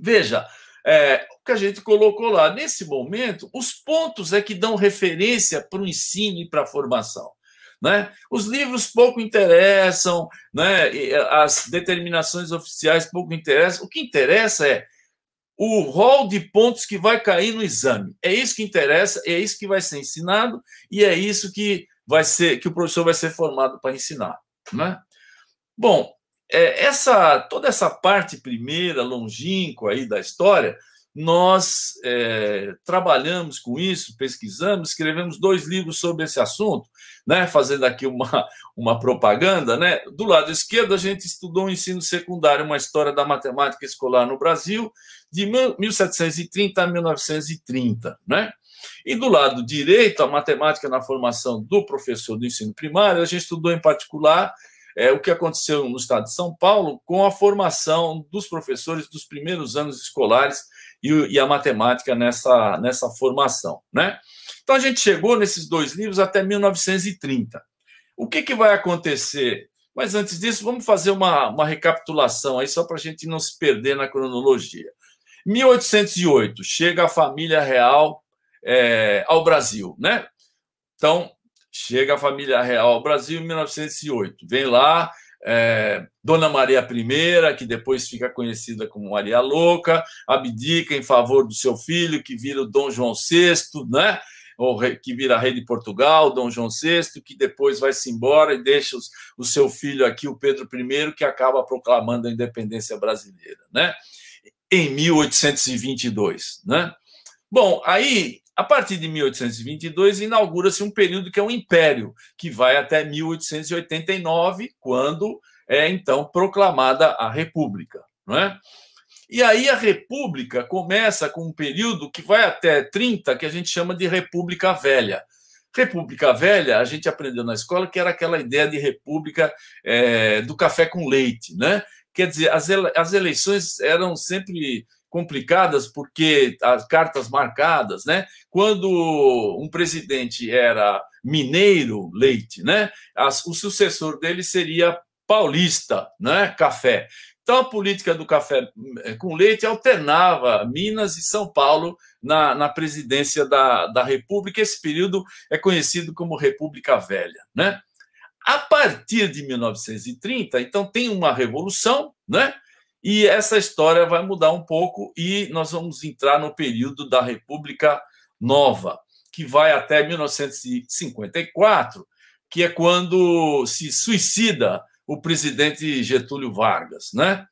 veja, é, o que a gente colocou lá, nesse momento, os pontos é que dão referência para o ensino e para a formação. Né? Os livros pouco interessam, né? Eh, as determinações oficiais pouco interessam. O que interessa é o rol de pontos que vai cair no exame. É isso que interessa, é isso que vai ser ensinado e é isso que vai ser que o professor vai ser formado para ensinar. Né? Bom, é, essa toda essa parte primeira longínqua aí da história nós é, trabalhamos com isso, pesquisamos, escrevemos dois livros sobre esse assunto, né? fazendo aqui uma, uma propaganda. Né? Do lado esquerdo, a gente estudou o ensino secundário, uma história da matemática escolar no Brasil, de 1730 a 1930. Né? E do lado direito, a matemática na formação do professor do ensino primário, a gente estudou em particular é, o que aconteceu no estado de São Paulo com a formação dos professores dos primeiros anos escolares e, e a matemática nessa, nessa formação. Né? Então a gente chegou nesses dois livros até 1930. O que, que vai acontecer? Mas antes disso, vamos fazer uma, uma recapitulação aí, só para a gente não se perder na cronologia. 1808, chega a família real é, ao Brasil, né? Então, chega a família real ao Brasil em 1908. Vem lá é, Dona Maria I, que depois fica conhecida como Maria Louca, abdica em favor do seu filho, que vira o Dom João VI, né? Ou que vira rei de Portugal, Dom João VI, que depois vai-se embora e deixa os, o seu filho aqui, o Pedro I, que acaba proclamando a independência brasileira, né? Em 1822, né? Bom, aí a partir de 1822, inaugura-se um período que é um império, que vai até 1889, quando é então proclamada a República. Não é? E aí a República começa com um período que vai até 30, que a gente chama de República Velha. República Velha, a gente aprendeu na escola que era aquela ideia de república é, do café com leite, né? Quer dizer, as, as eleições eram sempre complicadas porque as cartas marcadas, né? Quando um presidente era mineiro, leite, né? As, o sucessor dele seria paulista, né? Café. Então, a política do café eh, com leite alternava Minas e São Paulo na, na presidência da, da República. Esse período é conhecido como República Velha. Né? A partir de 1930, então, tem uma revolução, né? E essa história vai mudar um pouco e nós vamos entrar no período da República Nova, que vai até 1954, que é quando se suicida o presidente Getúlio Vargas, né?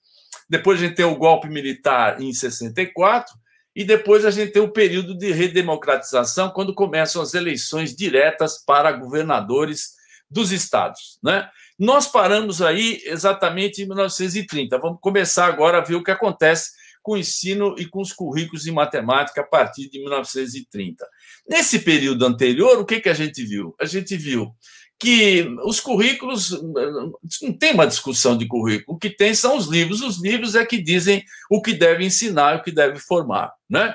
Depois a gente tem o golpe militar em 64 e depois a gente tem o período de redemocratização quando começam as eleições diretas para governadores dos estados, né? Nós paramos aí exatamente em 1930. Vamos começar agora a ver o que acontece com o ensino e com os currículos de matemática a partir de 1930. Nesse período anterior, o que, que a gente viu? A gente viu que os currículos não tem uma discussão de currículo, o que tem são os livros, os livros é que dizem o que deve ensinar, o que deve formar, né?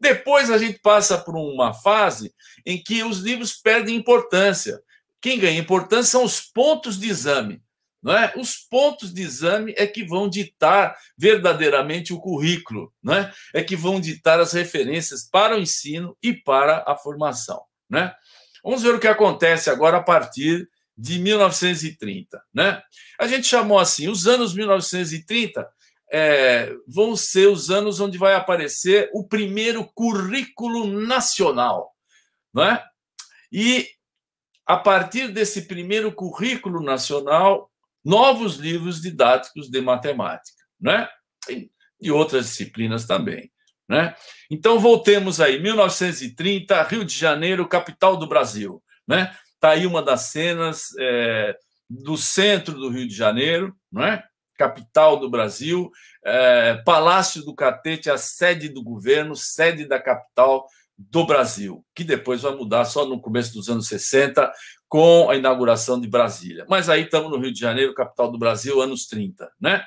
Depois a gente passa por uma fase em que os livros perdem importância. Quem ganha importância são os pontos de exame. Não é? Os pontos de exame é que vão ditar verdadeiramente o currículo, não é? é que vão ditar as referências para o ensino e para a formação. Não é? Vamos ver o que acontece agora a partir de 1930. Né? A gente chamou assim, os anos 1930 é, vão ser os anos onde vai aparecer o primeiro currículo nacional. Né? E a partir desse primeiro currículo nacional, novos livros didáticos de matemática, né? E outras disciplinas também, né? Então voltemos aí, 1930, Rio de Janeiro, capital do Brasil, né? Tá aí uma das cenas é, do centro do Rio de Janeiro, né? Capital do Brasil, é, Palácio do Catete, a sede do governo, sede da capital do Brasil, que depois vai mudar só no começo dos anos 60, com a inauguração de Brasília. Mas aí estamos no Rio de Janeiro, capital do Brasil, anos 30, né?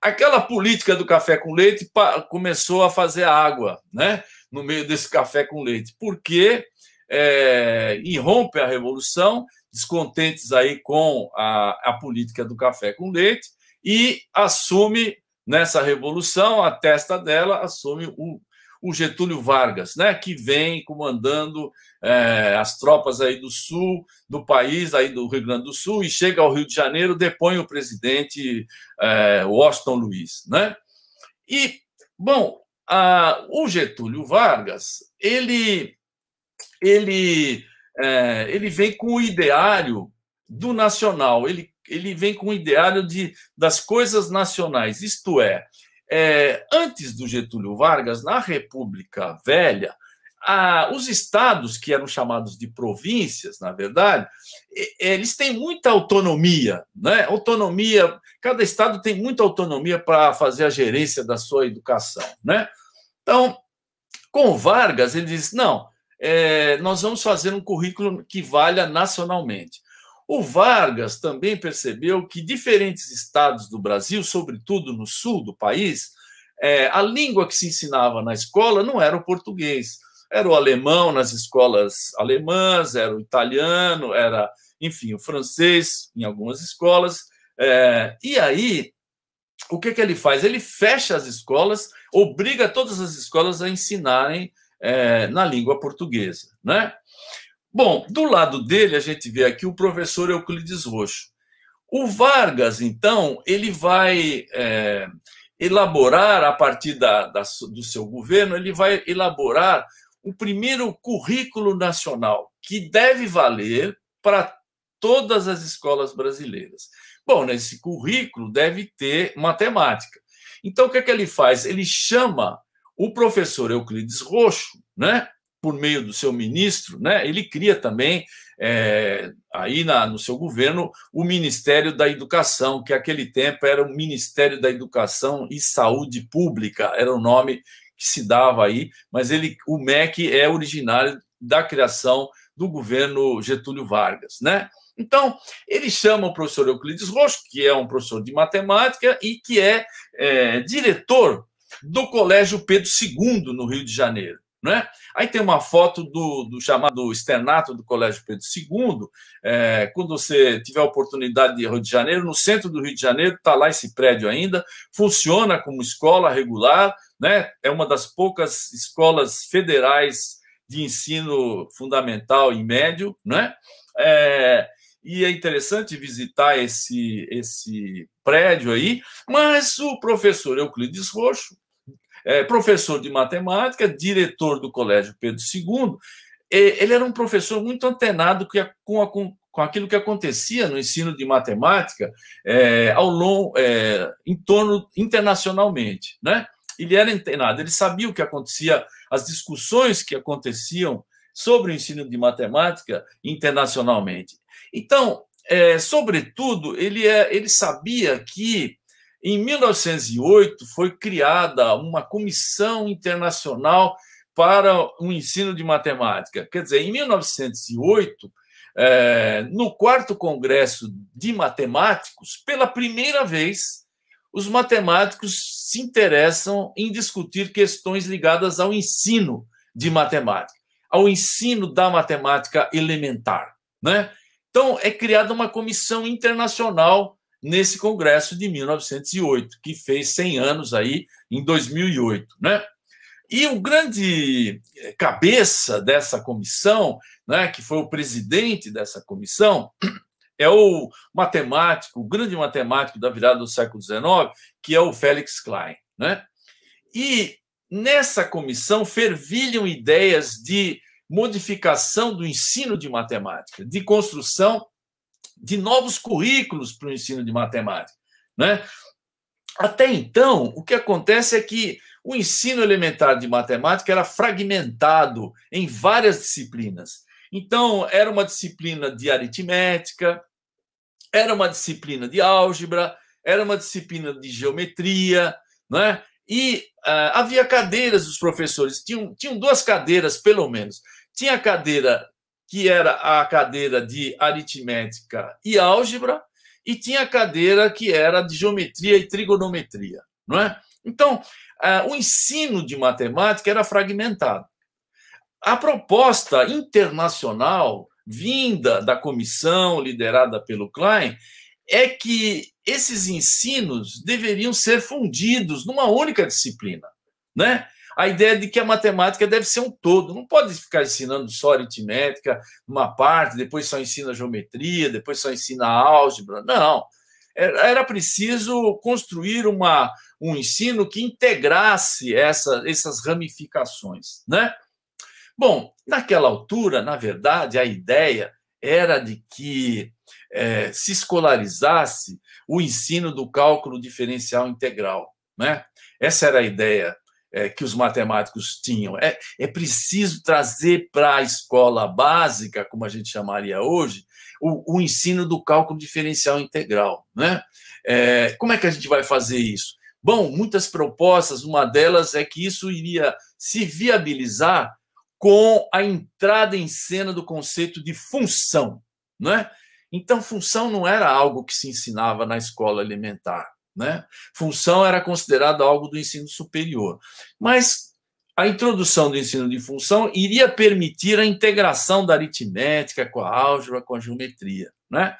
Aquela política do café com leite começou a fazer água, né? No meio desse café com leite, porque é, irrompe a revolução, descontentes aí com a, a política do café com leite, e assume nessa revolução, a testa dela assume o o Getúlio Vargas, né, que vem comandando é, as tropas aí do sul do país, aí do Rio Grande do Sul, e chega ao Rio de Janeiro, depõe o presidente é, Washington Luiz, né? E bom, a, o Getúlio Vargas, ele ele é, ele vem com o ideário do nacional, ele ele vem com o ideário de, das coisas nacionais, isto é, é, antes do Getúlio Vargas, na República Velha, a, os estados, que eram chamados de províncias, na verdade, eles têm muita autonomia, né? Autonomia, cada estado tem muita autonomia para fazer a gerência da sua educação, né? Então, com Vargas, ele diz: não, é, nós vamos fazer um currículo que valha nacionalmente. O Vargas também percebeu que diferentes estados do Brasil, sobretudo no sul do país, é, a língua que se ensinava na escola não era o português, era o alemão nas escolas alemãs, era o italiano, era, enfim, o francês em algumas escolas. É, e aí, o que, que ele faz? Ele fecha as escolas, obriga todas as escolas a ensinarem é, na língua portuguesa, né? Bom, do lado dele, a gente vê aqui o professor Euclides Roxo. O Vargas, então, ele vai é, elaborar, a partir da, da, do seu governo, ele vai elaborar o primeiro currículo nacional, que deve valer para todas as escolas brasileiras. Bom, nesse currículo deve ter matemática. Então, o que, é que ele faz? Ele chama o professor Euclides Roxo, né? por meio do seu ministro, né, ele cria também, é, aí na, no seu governo, o Ministério da Educação, que naquele tempo era o Ministério da Educação e Saúde Pública, era o nome que se dava aí, mas ele, o MEC é originário da criação do governo Getúlio Vargas, né? Então, ele chama o professor Euclides Rocha, que é um professor de matemática e que é, é diretor do Colégio Pedro II, no Rio de Janeiro. Né? Aí tem uma foto do, do chamado externato do Colégio Pedro II. É, quando você tiver a oportunidade de Rio de Janeiro, no centro do Rio de Janeiro, está lá esse prédio ainda, funciona como escola regular, né? é uma das poucas escolas federais de ensino fundamental e médio. Né? É, e é interessante visitar esse, esse prédio aí, mas o professor Euclides Roxo, é, professor de matemática, diretor do Colégio Pedro II. Ele era um professor muito antenado com, a, com, com aquilo que acontecia no ensino de matemática é, ao longo, é, em torno internacionalmente, né? Ele era antenado, ele sabia o que acontecia, as discussões que aconteciam sobre o ensino de matemática internacionalmente. Então, é, sobretudo, ele, é, ele sabia que em 1908, foi criada uma comissão internacional para o ensino de matemática. Quer dizer, em 1908, é, no quarto congresso de matemáticos, pela primeira vez, os matemáticos se interessam em discutir questões ligadas ao ensino de matemática, ao ensino da matemática elementar, né? Então é criada uma comissão internacional nesse congresso de 1908, que fez 100 anos aí em 2008, né? E o grande eh, cabeça dessa comissão, né, que foi o presidente dessa comissão, é o matemático, o grande matemático da virada do século XIX, que é o Félix Klein, né? E nessa comissão fervilham ideias de modificação do ensino de matemática, de construção de novos currículos para o ensino de matemática. Né? Até então, o que acontece é que o ensino elementar de matemática era fragmentado em várias disciplinas. Então, era uma disciplina de aritmética, era uma disciplina de álgebra, era uma disciplina de geometria, né? e ah, havia cadeiras, dos professores tinham, tinham duas cadeiras, pelo menos. Tinha a cadeira que era a cadeira de aritmética e álgebra, e tinha a cadeira que era de geometria e trigonometria, não é? Então, eh, o ensino de matemática era fragmentado. A proposta internacional vinda da comissão liderada pelo Klein é que esses ensinos deveriam ser fundidos numa única disciplina, né? a ideia de que a matemática deve ser um todo, não pode ficar ensinando só aritmética, uma parte, depois só ensina geometria, depois só ensina álgebra. Não. Era preciso construir uma, um ensino que integrasse essa, essas ramificações. Né? Bom, naquela altura, na verdade, a ideia era de que é, se escolarizasse o ensino do cálculo diferencial integral. Né? Essa era a ideia é, que os matemáticos tinham. É, é preciso trazer para a escola básica, como a gente chamaria hoje, o, o ensino do cálculo diferencial integral. Né? É, como é que a gente vai fazer isso? Bom, muitas propostas, uma delas é que isso iria se viabilizar com a entrada em cena do conceito de função. Né? Então, função não era algo que se ensinava na escola elementar. Né? Função era considerada algo do ensino superior. Mas a introdução do ensino de função iria permitir a integração da aritmética com a álgebra, com a geometria. Né?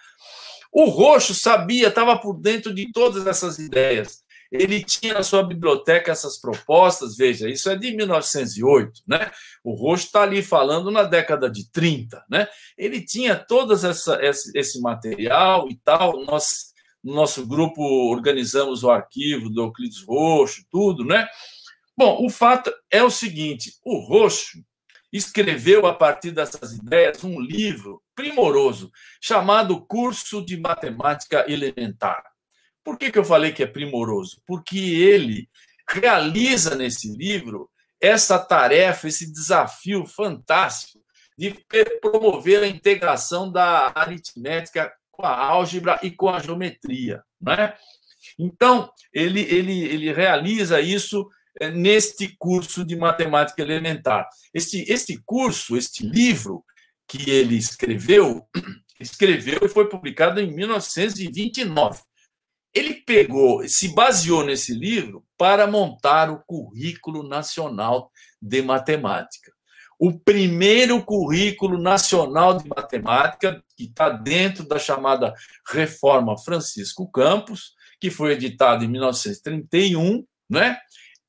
O Roxo sabia, estava por dentro de todas essas ideias. Ele tinha na sua biblioteca essas propostas, veja, isso é de 1908, né? O Roxo está ali falando na década de 30, né? Ele tinha todo esse, esse material e tal. Nós no nosso grupo organizamos o arquivo do Euclides Roxo, tudo, né? Bom, o fato é o seguinte: o Roxo escreveu, a partir dessas ideias, um livro primoroso chamado Curso de Matemática Elementar. Por que, que eu falei que é primoroso? Porque ele realiza nesse livro essa tarefa, esse desafio fantástico de promover a integração da aritmética a álgebra e com a geometria. Né? Então, ele, ele, ele realiza isso eh, neste curso de matemática elementar. Este, este curso, este uhum. livro que ele escreveu, escreveu e foi publicado em 1929. Ele pegou, se baseou nesse livro para montar o currículo nacional de matemática o primeiro currículo nacional de matemática, que está dentro da chamada Reforma Francisco Campos, que foi editado em 1931, né?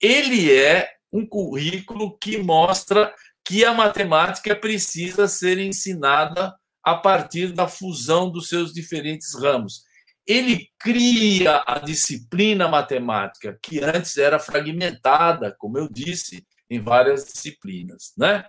ele é um currículo que mostra que a matemática precisa ser ensinada a partir da fusão dos seus diferentes ramos. Ele cria a disciplina matemática, que antes era fragmentada, como eu disse, em várias disciplinas. Né?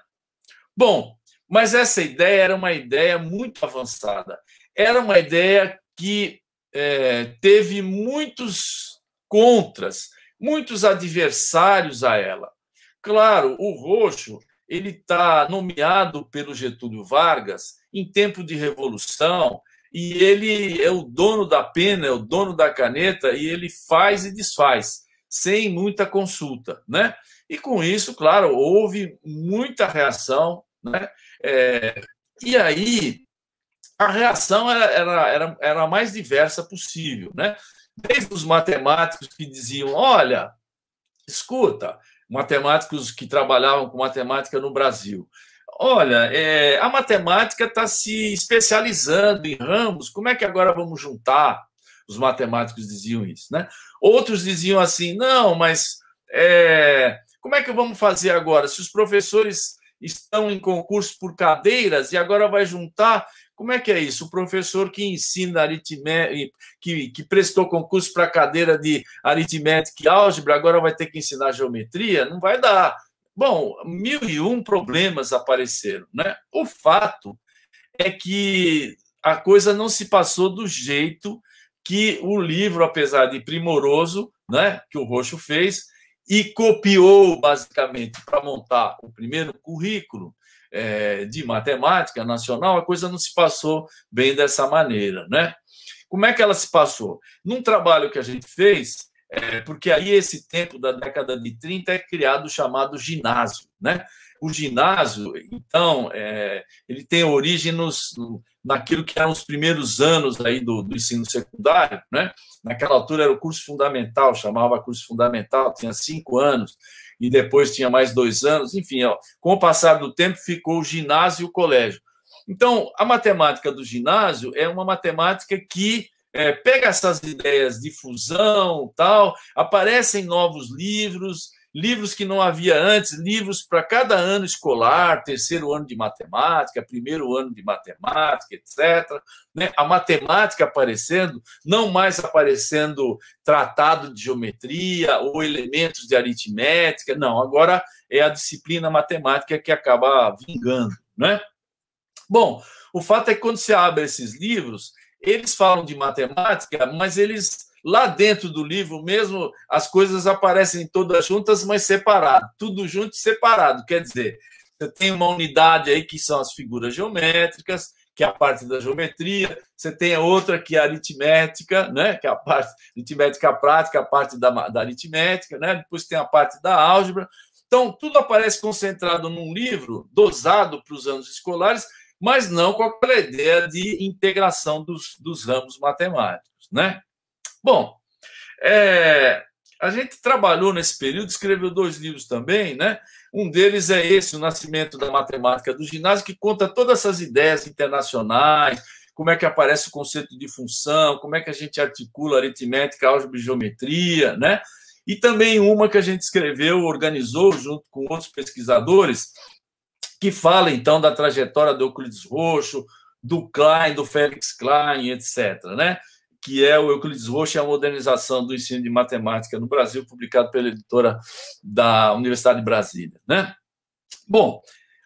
Bom, mas essa ideia era uma ideia muito avançada. Era uma ideia que é, teve muitos contras, muitos adversários a ela. Claro, o Roxo ele está nomeado pelo Getúlio Vargas em tempo de revolução e ele é o dono da pena, é o dono da caneta e ele faz e desfaz sem muita consulta, né? E com isso, claro, houve muita reação. Né? É, e aí, a reação era, era, era, era a mais diversa possível. Né? Desde os matemáticos que diziam: olha, escuta, matemáticos que trabalhavam com matemática no Brasil. Olha, é, a matemática está se especializando em ramos, como é que agora vamos juntar? Os matemáticos diziam isso, né? Outros diziam assim, não, mas é, como é que vamos fazer agora? Se os professores estão em concurso por cadeiras e agora vai juntar. Como é que é isso? O professor que ensina aritmética, que, que prestou concurso para cadeira de aritmética e álgebra, agora vai ter que ensinar geometria? Não vai dar. Bom, mil e um problemas apareceram, né? O fato é que a coisa não se passou do jeito que o livro, apesar de primoroso, né, que o Roxo fez, e copiou, basicamente, para montar o primeiro currículo é, de matemática nacional, a coisa não se passou bem dessa maneira, né? Como é que ela se passou? Num trabalho que a gente fez, é, porque aí esse tempo da década de 30 é criado o chamado ginásio, né? o ginásio, então, é, ele tem origem nos, naquilo que eram os primeiros anos aí do, do, ensino secundário, né? Naquela altura era o curso fundamental, chamava curso fundamental, tinha cinco anos, e depois tinha mais dois anos, enfim, ó, com o passar do tempo ficou o ginásio e o colégio. Então, a matemática do ginásio é uma matemática que é, pega essas ideias de fusão, tal, aparecem novos livros, livros que não havia antes, livros para cada ano escolar, terceiro ano de matemática, primeiro ano de matemática, etc. Né? A matemática aparecendo, não mais aparecendo tratado de geometria ou elementos de aritmética, não, agora é a disciplina matemática que acaba vingando, né? Bom, o fato é que quando você abre esses livros, eles falam de matemática, mas eles Lá dentro do livro mesmo, as coisas aparecem todas juntas, mas separado, tudo junto e separado. Quer dizer, você tem uma unidade aí que são as figuras geométricas, que é a parte da geometria, você tem a outra que é a aritmética, né? que é a parte aritmética prática, a parte da, da aritmética, né? depois tem a parte da álgebra. Então, tudo aparece concentrado num livro, dosado para os anos escolares, mas não com aquela ideia de integração dos, dos ramos matemáticos. Né? Bom, é, a gente trabalhou nesse período, escreveu dois livros também, né? Um deles é esse, O Nascimento da Matemática do Ginásio, que conta todas essas ideias internacionais, como é que aparece o conceito de função, como é que a gente articula aritmética, álgebra e geometria, né? E também uma que a gente escreveu, organizou junto com outros pesquisadores, que fala então da trajetória do Euclides Roxo, do Klein, do Félix Klein, etc. Né? que é o Euclides Rocha e é a Modernização do Ensino de Matemática no Brasil, publicado pela editora da Universidade de Brasília. Né? Bom,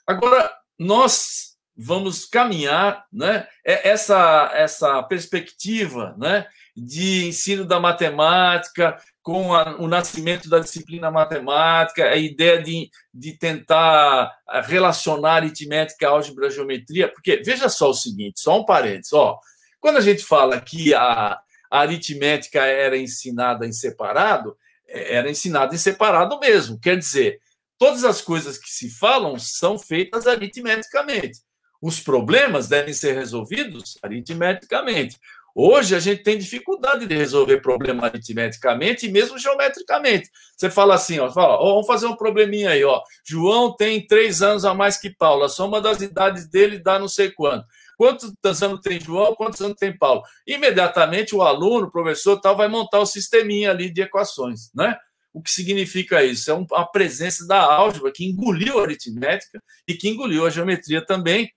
agora nós vamos caminhar né, é, essa, essa perspectiva né, de ensino da matemática com a, o nascimento da disciplina matemática, a ideia de, de tentar relacionar aritmética, álgebra, geometria, porque veja só o seguinte, só um parênteses, ó, quando a gente fala que a, a aritmética era ensinada em separado, é, era ensinada em separado mesmo. Quer dizer, todas as coisas que se falam são feitas aritmeticamente. Os problemas devem ser resolvidos aritmeticamente. Hoje a gente tem dificuldade de resolver problema aritmeticamente e mesmo geometricamente. Você fala assim, ó, fala, ó, vamos fazer um probleminha aí, ó. João tem três anos a mais que Paulo, a soma das idades dele dá não sei quanto. Quantos anos tem João? Quantos anos tem Paulo? Imediatamente o aluno, o professor tal, vai montar o sisteminha ali de equações, né? O que significa isso? É uma presença da álgebra que engoliu a aritmética e que engoliu a geometria também,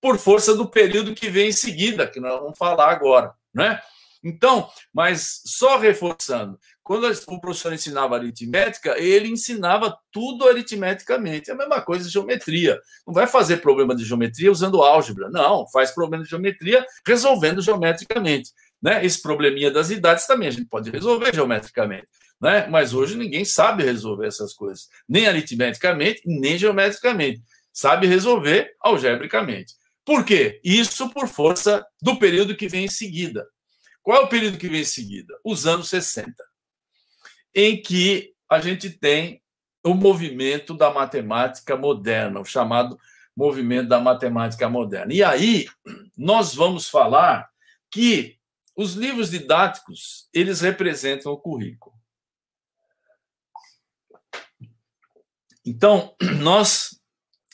por força do período que vem em seguida, que nós vamos falar agora, né? Então, mas só reforçando, quando o professor ensinava aritmética, ele ensinava tudo aritmeticamente. É a mesma coisa de geometria. Não vai fazer problema de geometria usando álgebra. Não, faz problema de geometria resolvendo geometricamente. Né? Esse probleminha das idades também a gente pode resolver geometricamente. Né? Mas hoje ninguém sabe resolver essas coisas, nem aritmeticamente, nem geometricamente. Sabe resolver algebricamente. Por quê? Isso por força do período que vem em seguida. Qual é o período que vem em seguida? Os anos 60 em que a gente tem o movimento da matemática moderna, o chamado movimento da matemática moderna. E aí nós vamos falar que os livros didáticos, eles representam o currículo. Então, nós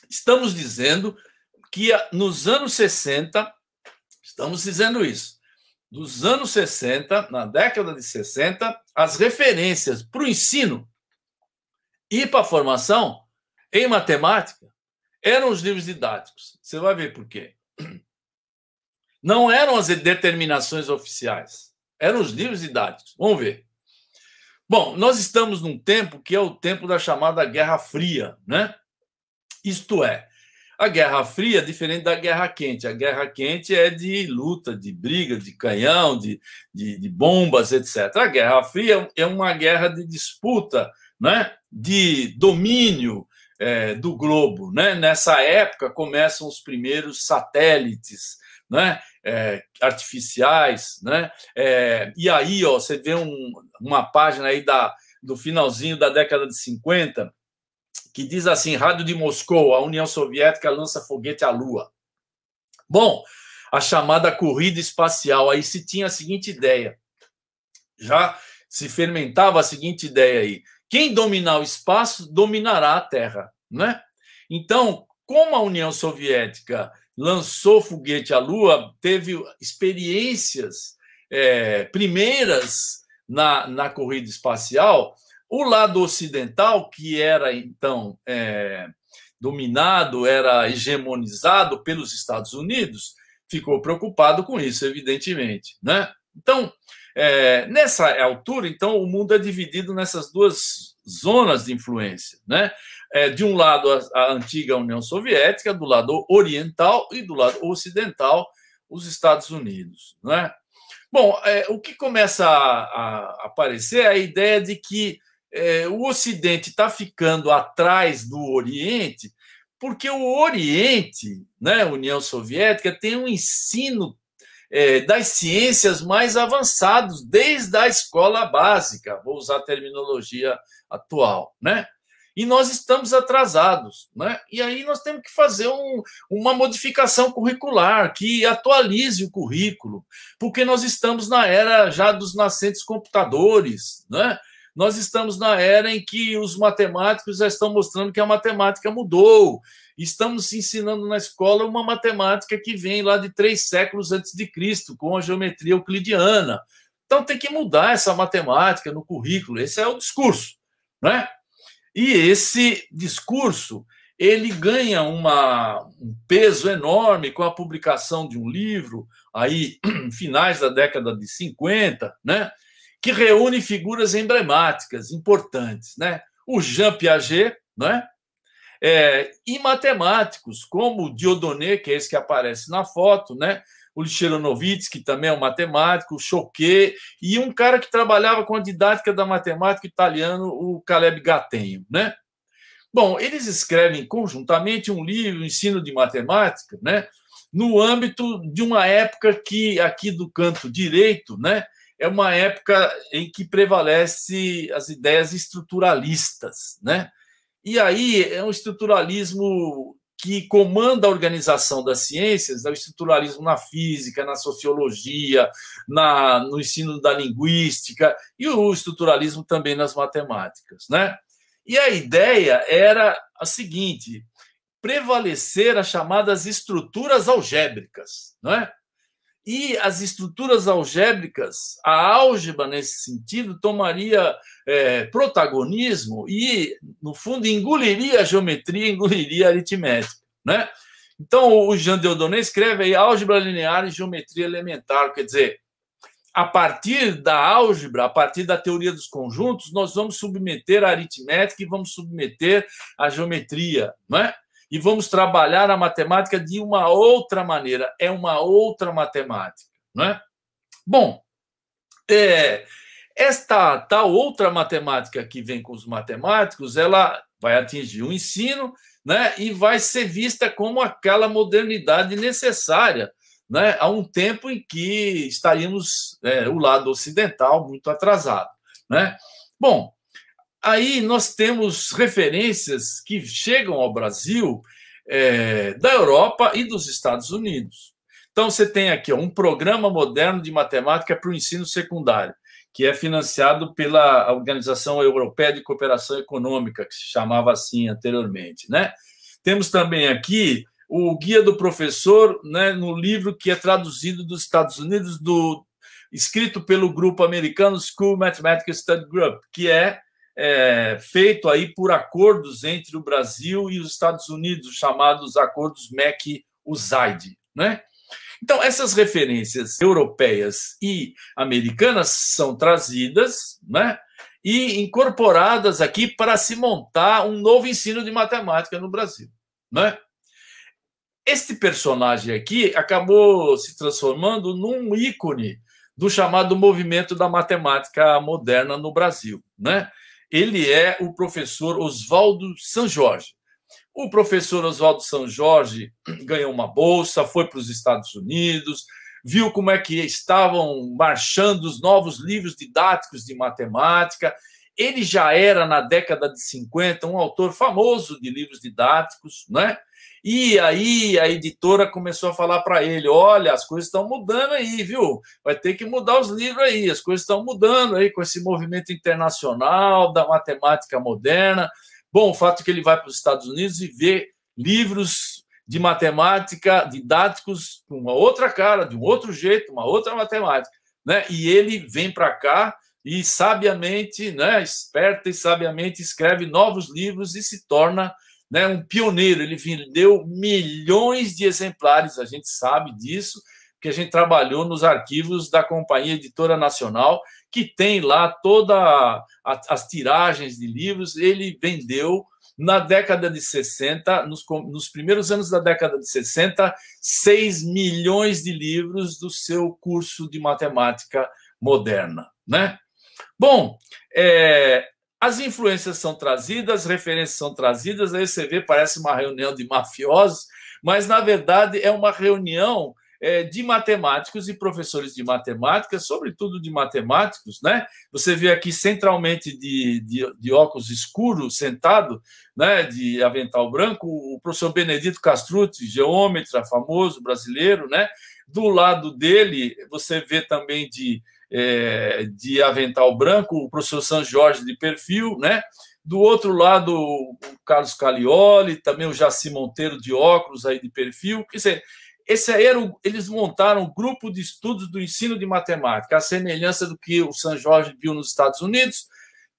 estamos dizendo que nos anos 60, estamos dizendo isso, dos anos 60, na década de 60, as referências para o ensino e para a formação em matemática eram os livros didáticos. Você vai ver por quê. Não eram as determinações oficiais, eram os livros didáticos. Vamos ver. Bom, nós estamos num tempo que é o tempo da chamada Guerra Fria, né? Isto é, a Guerra Fria é diferente da Guerra Quente. A Guerra Quente é de luta, de briga, de canhão, de, de, de bombas, etc. A Guerra Fria é uma guerra de disputa, né? de domínio é, do globo. Né? Nessa época começam os primeiros satélites né? É, artificiais. Né? É, e aí ó, você vê um, uma página aí da, do finalzinho da década de 50 que diz assim: Rádio de Moscou, a União Soviética lança foguete à Lua. Bom, a chamada corrida espacial, aí se tinha a seguinte ideia. Já se fermentava a seguinte ideia aí: quem dominar o espaço dominará a Terra, né? Então, como a União Soviética lançou foguete à Lua, teve experiências é, primeiras na, na corrida espacial, o lado ocidental, que era então é, dominado, era hegemonizado pelos Estados Unidos, ficou preocupado com isso, evidentemente. Né? Então, é, nessa altura, então, o mundo é dividido nessas duas zonas de influência. Né? É, de um lado, a, a, antiga União Soviética, do lado oriental e do lado ocidental, os Estados Unidos. Né? Bom, é, o que começa a, a aparecer é a ideia de que é, o Ocidente está ficando atrás do Oriente, porque o Oriente, né, União Soviética, tem um ensino é, das ciências mais avançados, desde a escola básica, vou usar a terminologia atual, né? E nós estamos atrasados, né? E aí nós temos que fazer um, uma modificação curricular que atualize o currículo, porque nós estamos na era já dos nascentes computadores, né? Nós estamos na era em que os matemáticos já estão mostrando que a matemática mudou. Estamos ensinando na escola uma matemática que vem lá de três séculos antes de Cristo, com a geometria euclidiana. Então tem que mudar essa matemática no currículo. Esse é o discurso, né? E esse discurso ele ganha uma, um peso enorme com a publicação de um livro aí finais da década de 50, né? que reúne figuras emblemáticas, importantes, né? O Jean Piaget, né? É, e matemáticos, como o Diodoné, que é esse que aparece na foto, né? o Licheronovitz, que também é um matemático, o Choquet, e um cara que trabalhava com a didática da matemática italiano, o Caleb Gattenho, né? Bom, eles escrevem conjuntamente um livro, Ensino de Matemática, né? No âmbito de uma época que, aqui do canto direito, né? é uma época em que prevalece as ideias estruturalistas, né? E aí é um estruturalismo que comanda a organização das ciências, é o estruturalismo na física, na sociologia, na, no ensino da linguística e o estruturalismo também nas matemáticas, né? E a ideia era a seguinte: prevalecer as chamadas estruturas algébricas, não é? E as estruturas algébricas, a álgebra nesse sentido, tomaria é, protagonismo e, no fundo, engoliria a geometria, engoliria a aritmética. Né? Então, o Jean Deodonet escreve aí álgebra linear e geometria elementar, quer dizer, a partir da álgebra, a partir da teoria dos conjuntos, nós vamos submeter a aritmética e vamos submeter a geometria, não é? e vamos trabalhar a matemática de uma outra maneira. É uma outra matemática, não é? Bom, é, esta tal outra matemática que vem com os matemáticos, ela vai atingir o ensino, né? E vai ser vista como aquela modernidade necessária, né? A um tempo em que estaríamos é, o lado ocidental muito atrasado, né? Bom, Aí nós temos referências que chegam ao Brasil é, da Europa e dos Estados Unidos. Então você tem aqui ó, um programa moderno de matemática para o ensino secundário, que é financiado pela Organização Europeia de Cooperação Econômica, que se chamava assim anteriormente, né? Temos também aqui o guia do professor, né, no livro que é traduzido dos Estados Unidos, do escrito pelo grupo americano School Mathematical Study Group, que é é, feito aí por acordos entre o Brasil e os Estados Unidos, chamados acordos MEC-USAID, né? Então, essas referências europeias e americanas são trazidas né, e incorporadas aqui para se montar um novo ensino de matemática no Brasil. Né? Este personagem aqui acabou se transformando num ícone do chamado movimento da matemática moderna no Brasil. Né? ele é o professor Oswaldo San Jorge. O professor Oswaldo San Jorge ganhou uma bolsa, foi para os Estados Unidos, viu como é que estavam marchando os novos livros didáticos de matemática ele já era, na década de 50, um autor famoso de livros didáticos, né? E aí a editora começou a falar para ele: olha, as coisas estão mudando aí, viu? Vai ter que mudar os livros aí, as coisas estão mudando aí com esse movimento internacional da matemática moderna. Bom, o fato é que ele vai para os Estados Unidos e vê livros de matemática didáticos com uma outra cara, de um outro jeito, uma outra matemática. Né? E ele vem para cá e sabiamente, né, esperta e sabiamente escreve novos livros e se torna né, um pioneiro. Ele vendeu milhões de exemplares, a gente sabe disso, que a gente trabalhou nos arquivos da Companhia Editora Nacional, que tem lá todas as tiragens de livros. Ele vendeu na década de 60, nos, nos, primeiros anos da década de 60, 6 milhões de livros do seu curso de matemática moderna, né? Bom, é, as influências são trazidas, as referências são trazidas, aí você vê, parece uma reunião de mafiosos, mas na verdade é uma reunião é, de matemáticos e professores de matemática, sobretudo de matemáticos, né? Você vê aqui centralmente de, de, de óculos escuros, sentado, né, de avental branco, o professor Benedito Castrucci, geômetra famoso brasileiro, né? Do lado dele, você vê também de é, de avental branco, o professor San Jorge de perfil, né? Do outro lado, o Carlos Calioli, também o Jaci Monteiro de óculos aí de perfil. Quer dizer, esse aí era o, eles montaram um grupo de estudos do ensino de matemática, a semelhança do que o San Jorge viu nos Estados Unidos,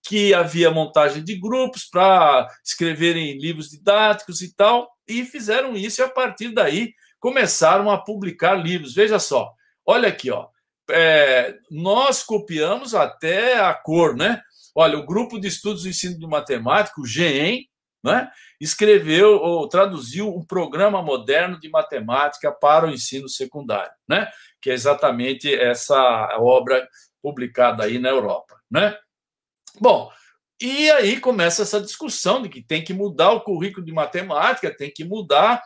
que havia montagem de grupos para escreverem livros didáticos e tal, e fizeram isso e a partir daí começaram a publicar livros. Veja só, olha aqui, ó é, nós copiamos até a cor, né? Olha, o grupo de estudos do ensino de matemática, o GEM, né, escreveu ou traduziu um programa moderno de matemática para o ensino secundário, né? Que é exatamente essa obra publicada aí na Europa, né? Bom, e aí começa essa discussão de que tem que mudar o currículo de matemática, tem que mudar,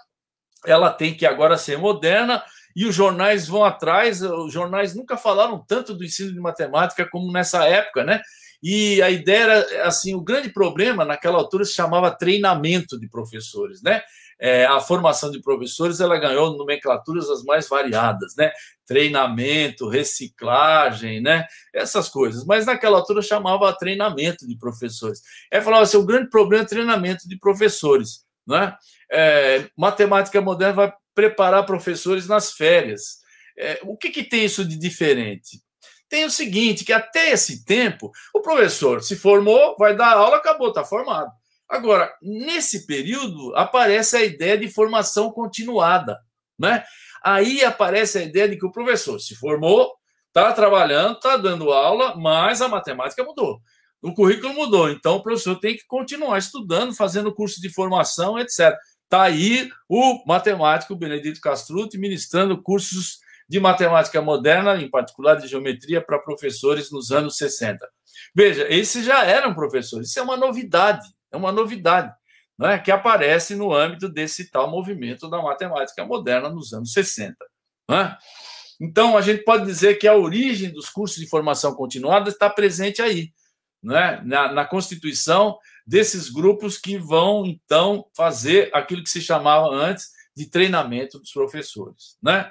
ela tem que agora ser moderna, e os jornais vão atrás. Os jornais nunca falaram tanto do ensino de matemática como nessa época, né? E a ideia era assim: o grande problema naquela altura se chamava treinamento de professores, né? É, a formação de professores ela ganhou nomenclaturas as mais variadas, né? Treinamento, reciclagem, né? Essas coisas. Mas naquela altura chamava treinamento de professores. É falava assim: o grande problema é treinamento de professores, né? É, matemática moderna vai preparar professores nas férias. É, o que, que tem isso de diferente? Tem o seguinte, que até esse tempo, o professor se formou, vai dar aula, acabou, está formado. Agora, nesse período, aparece a ideia de formação continuada. Né? Aí aparece a ideia de que o professor se formou, está trabalhando, está dando aula, mas a matemática mudou. O currículo mudou, então o professor tem que continuar estudando, fazendo curso de formação, etc. Está aí o matemático Benedito Castrucci ministrando cursos de matemática moderna, em particular de geometria, para professores nos anos 60. Veja, esses já eram professores, isso é uma novidade, é uma novidade né, que aparece no âmbito desse tal movimento da matemática moderna nos anos 60. Né? Então, a gente pode dizer que a origem dos cursos de formação continuada está presente aí, né, na, na constituição desses grupos que vão, então, fazer aquilo que se chamava antes de treinamento dos professores. Né?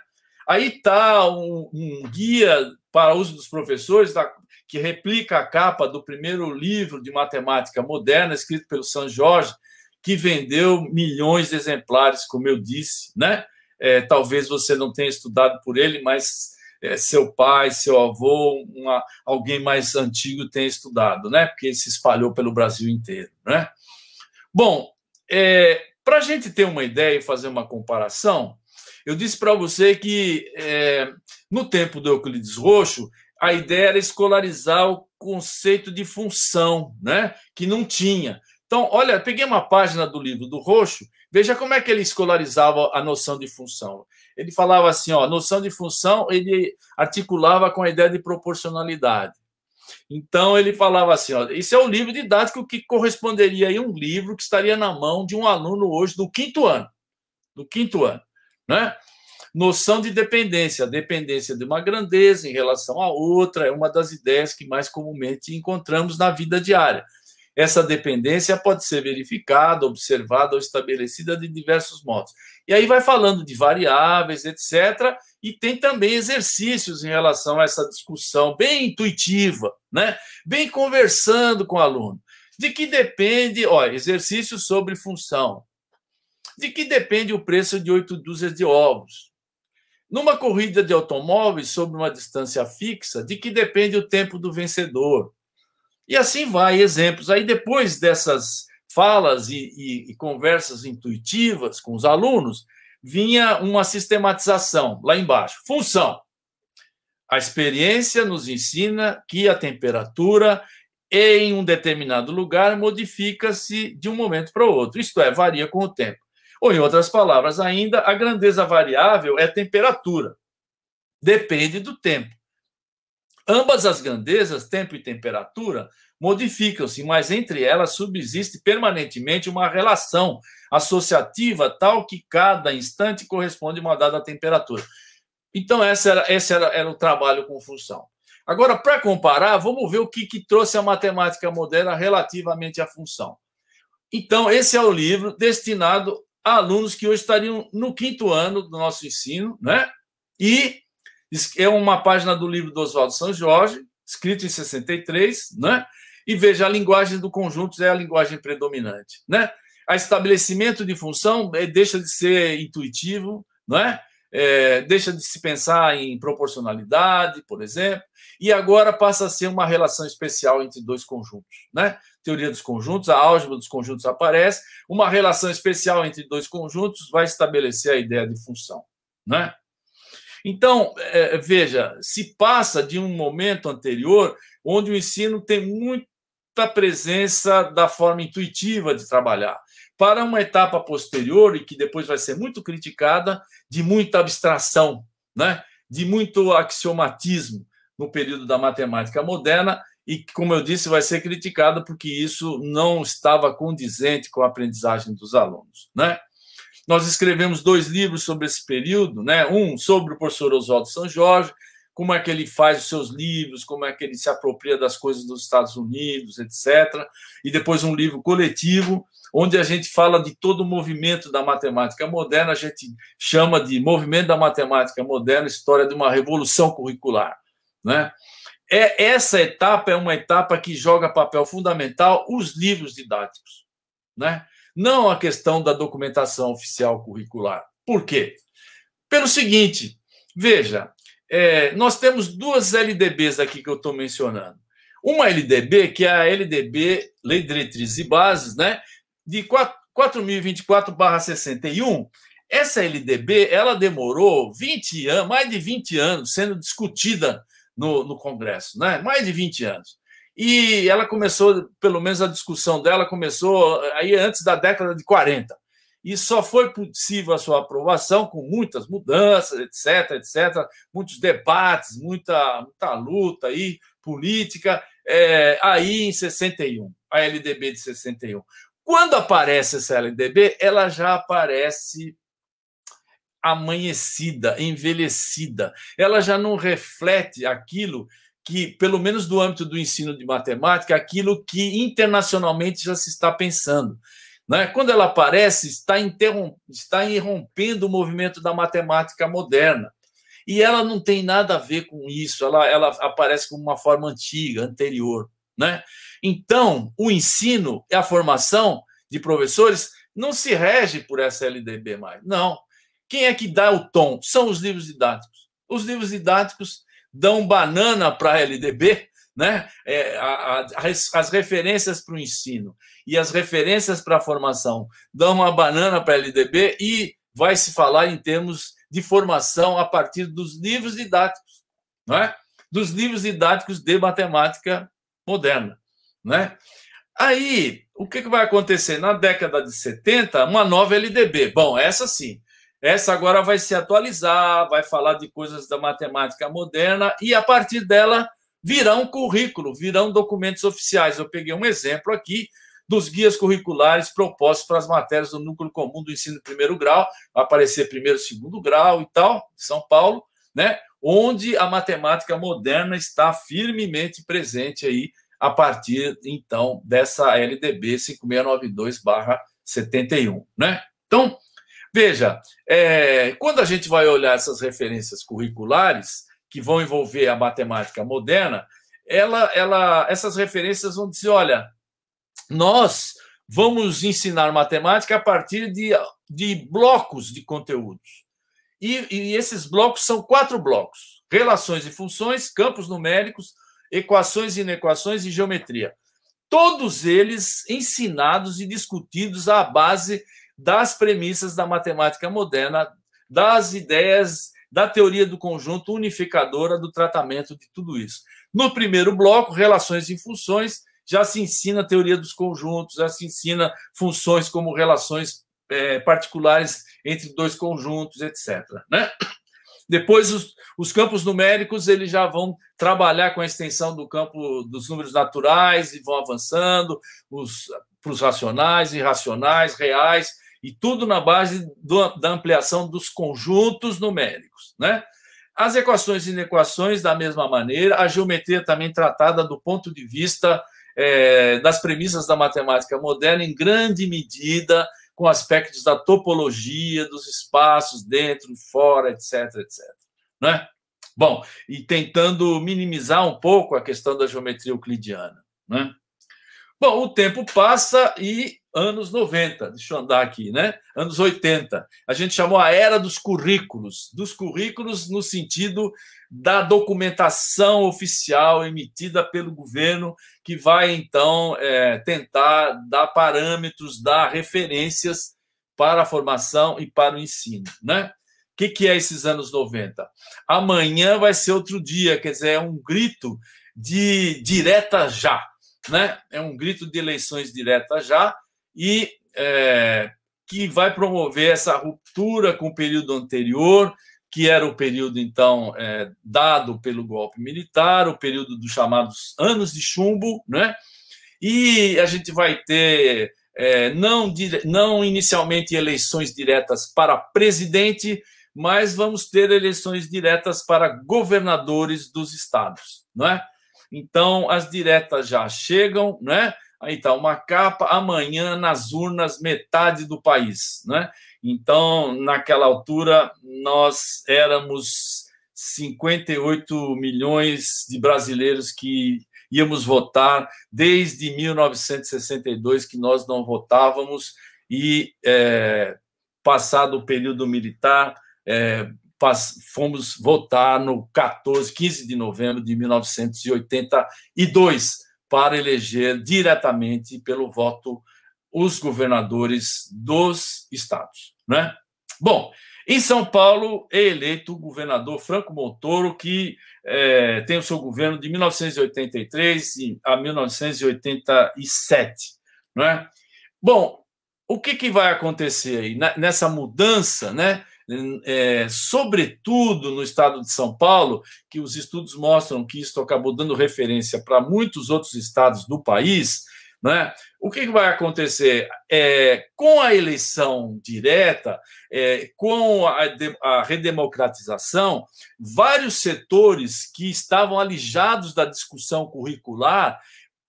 Aí está um, um, guia para uso dos professores da, que replica a capa do primeiro livro de matemática moderna, escrito pelo San Jorge, que vendeu milhões de exemplares, como eu disse. Né? É, talvez você não tenha estudado por ele, mas é, seu pai, seu avô, uma, alguém mais antigo tenha estudado, né? Porque se espalhou pelo Brasil inteiro, né? Bom, é, para a gente ter uma ideia e fazer uma comparação, eu disse para você que é, no tempo do Euclides Roxo, a ideia era escolarizar o conceito de função, né? Que não tinha. Então, olha, peguei uma página do livro do Roxo, veja como é que ele escolarizava a noção de função. Ele falava assim, ó, noção de função, ele articulava com a ideia de proporcionalidade. Então, ele falava assim, ó, esse é o livro didático que corresponderia a um livro que estaria na mão de um aluno hoje do quinto ano, do quinto ano, né? Noção de dependência, a dependência de uma grandeza em relação à outra é uma das ideias que mais comumente encontramos na vida diária. Essa dependência pode ser verificada, observada ou estabelecida de diversos modos. E aí vai falando de variáveis, etc. E tem também exercícios em relação a essa discussão, bem intuitiva, né? bem conversando com o aluno. De que depende, ó, exercício sobre função. De que depende o preço de oito dúzias de ovos. Numa corrida de automóveis sobre uma distância fixa, de que depende o tempo do vencedor e assim vai, exemplos. Aí depois dessas falas e, e, e conversas intuitivas com os alunos, vinha uma sistematização lá embaixo. Função. A experiência nos ensina que a temperatura em um determinado lugar modifica-se de um momento para o outro, isto é, varia com o tempo. Ou, em outras palavras, ainda, a grandeza variável é temperatura, depende do tempo. Ambas as grandezas, tempo e temperatura, modificam-se, mas entre elas subsiste permanentemente uma relação associativa tal que cada instante corresponde a uma dada temperatura. Então, essa era, esse era, era o trabalho com função. Agora, para comparar, vamos ver o que, que trouxe a matemática moderna relativamente à função. Então, esse é o livro destinado a alunos que hoje estariam no quinto ano do nosso ensino, né? E é uma página do livro do Oswaldo São Jorge, escrito em 63, né? E veja, a linguagem do conjunto é a linguagem predominante, né? A estabelecimento de função é, deixa de ser intuitivo, não é? É, deixa de se pensar em proporcionalidade, por exemplo, e agora passa a ser uma relação especial entre dois conjuntos. Né? Teoria dos conjuntos, a álgebra dos conjuntos aparece, uma relação especial entre dois conjuntos vai estabelecer a ideia de função. Né? Então, é, veja, se passa de um momento anterior onde o ensino tem muita presença da forma intuitiva de trabalhar, para uma etapa posterior, e que depois vai ser muito criticada, de muita abstração, né? de muito axiomatismo no período da matemática moderna, e como eu disse, vai ser criticada porque isso não estava condizente com a aprendizagem dos alunos. Né? Nós escrevemos dois livros sobre esse período, né? um sobre o professor Oswaldo São Jorge, como é que ele faz os seus livros, como é que ele se apropria das coisas dos Estados Unidos, etc. E depois um livro coletivo, onde a gente fala de todo o movimento da matemática moderna, a gente chama de Movimento da Matemática Moderna, História de uma Revolução Curricular. Né? É, essa etapa é uma etapa que joga papel fundamental os livros didáticos. Né? não a questão da documentação oficial curricular. Por quê? Pelo seguinte, veja, é, nós temos duas LDBs aqui que eu estou mencionando. Uma LDB, que é a LDB, Lei de Diretrizes e Bases, né, de 4024-61. Essa LDB, ela demorou 20 anos, mais de 20 anos, sendo discutida no, no Congresso, né, mais de 20 anos. E ela começou, pelo menos a discussão dela começou eh, aí antes da década de 40. E só foi possível a sua aprovação com muitas mudanças, etc, etc, muitos debates, muita, muita luta aí, política, é, aí em 61, a LDB de 61. Quando aparece essa LDB, ela já aparece amanhecida, envelhecida. Ela já não reflete aquilo que, pelo menos do âmbito do ensino de matemática, aquilo que internacionalmente já se está pensando. Né? Quando ela aparece, está, interromp está irrompendo o movimento da matemática moderna. E ela não tem nada a ver com isso, ela, ela aparece como uma forma antiga, anterior. Né? Então, o ensino e a formação de professores não se rege por essa LDB mais, não. Quem é que dá o tom? São os livros didáticos. Os livros didáticos dão banana para a LDB, né? É, a, a, as referências para o ensino e as referências para a formação dão uma banana para a LDB e vai se falar em termos de formação a partir dos livros didáticos, né? dos livros didáticos de matemática moderna. Né? Aí, o que, que vai acontecer? Na década de 70, uma nova LDB. Bom, essa sim, essa agora vai se atualizar, vai falar de coisas da matemática moderna e a partir dela virão currículo, virão documentos oficiais. Eu peguei um exemplo aqui dos guias curriculares propostos para as matérias do núcleo comum do ensino de primeiro grau, vai aparecer primeiro, segundo grau e tal, São Paulo, né? Onde a matemática moderna está firmemente presente aí a partir então dessa LDB 5692/71, né? Então, Veja, é, quando a gente vai olhar essas referências curriculares, que vão envolver a matemática moderna, ela, ela, essas referências vão dizer: olha, nós vamos ensinar matemática a partir de, de blocos de conteúdos. E, e esses blocos são quatro blocos: relações e funções, campos numéricos, equações e inequações e geometria. Todos eles ensinados e discutidos à base das premissas da matemática moderna, das ideias da teoria do conjunto unificadora do tratamento de tudo isso. No primeiro bloco, relações e funções, já se ensina a teoria dos conjuntos, já se ensina funções como relações é, particulares entre dois conjuntos, etc. Né? Depois, os, os, campos numéricos eles já vão trabalhar com a extensão do campo dos números naturais e vão avançando para os racionais, irracionais, reais, e tudo na base do, da ampliação dos conjuntos numéricos. Né? As equações e inequações, da mesma maneira, a geometria também tratada do ponto de vista é, das premissas da matemática moderna, em grande medida com aspectos da topologia, dos espaços dentro, fora, etc, etc. Né? Bom, e tentando minimizar um pouco a questão da geometria euclidiana. Né? Bom, o tempo passa e anos 90, deixa eu andar aqui, né? Anos 80. A gente chamou a era dos currículos, dos currículos no sentido da documentação oficial emitida pelo governo, que vai então é, tentar dar parâmetros, dar referências para a formação e para o ensino, né? O que, que é esses anos 90? Amanhã vai ser outro dia, quer dizer, é um grito de direta já, né? É um grito de eleições direta já, e é, que vai promover essa ruptura com o período anterior, que era o período, então, é, dado pelo golpe militar, o período dos chamados anos de chumbo, né? E a gente vai ter, é, não, não inicialmente eleições diretas para presidente, mas vamos ter eleições diretas para governadores dos estados, não é? Então, as diretas já chegam, é? Aí tá, uma capa amanhã nas urnas, metade do país. Né? Então, naquela altura, nós éramos 58 milhões de brasileiros que íamos votar desde 1962 que nós não votávamos e é, passado o período militar é, fomos votar no 14, 15 de novembro de 1982 para eleger diretamente pelo voto os governadores dos estados, né? Bom, em São Paulo é eleito o governador Franco Montoro, que é, tem o seu governo de 1983 a 1987, né? Bom, o que, que vai acontecer aí nessa mudança, né? é, sobretudo no estado de São Paulo, que os estudos mostram que isso acabou dando referência para muitos outros estados do país, né? O que, que vai acontecer? É, com a eleição direta, é, com a, a, redemocratização, vários setores que estavam alijados da discussão curricular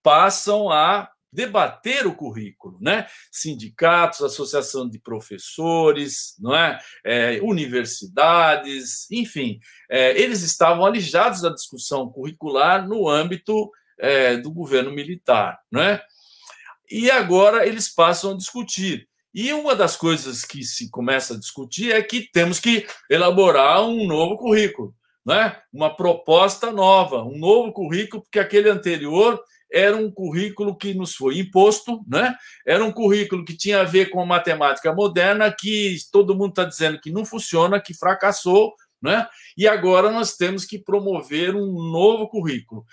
passam a debater o currículo, né? Sindicatos, associação de professores, não é? é universidades, enfim, é, eles estavam alijados da discussão curricular no âmbito é, do governo militar, não é? E agora eles passam a discutir. E uma das coisas que se começa a discutir é que temos que elaborar um novo currículo, né? Uma proposta nova, um novo currículo, porque aquele anterior era um currículo que nos foi imposto, né? era um currículo que tinha a ver com a matemática moderna, que todo mundo está dizendo que não funciona, que fracassou, né? e agora nós temos que promover um novo currículo.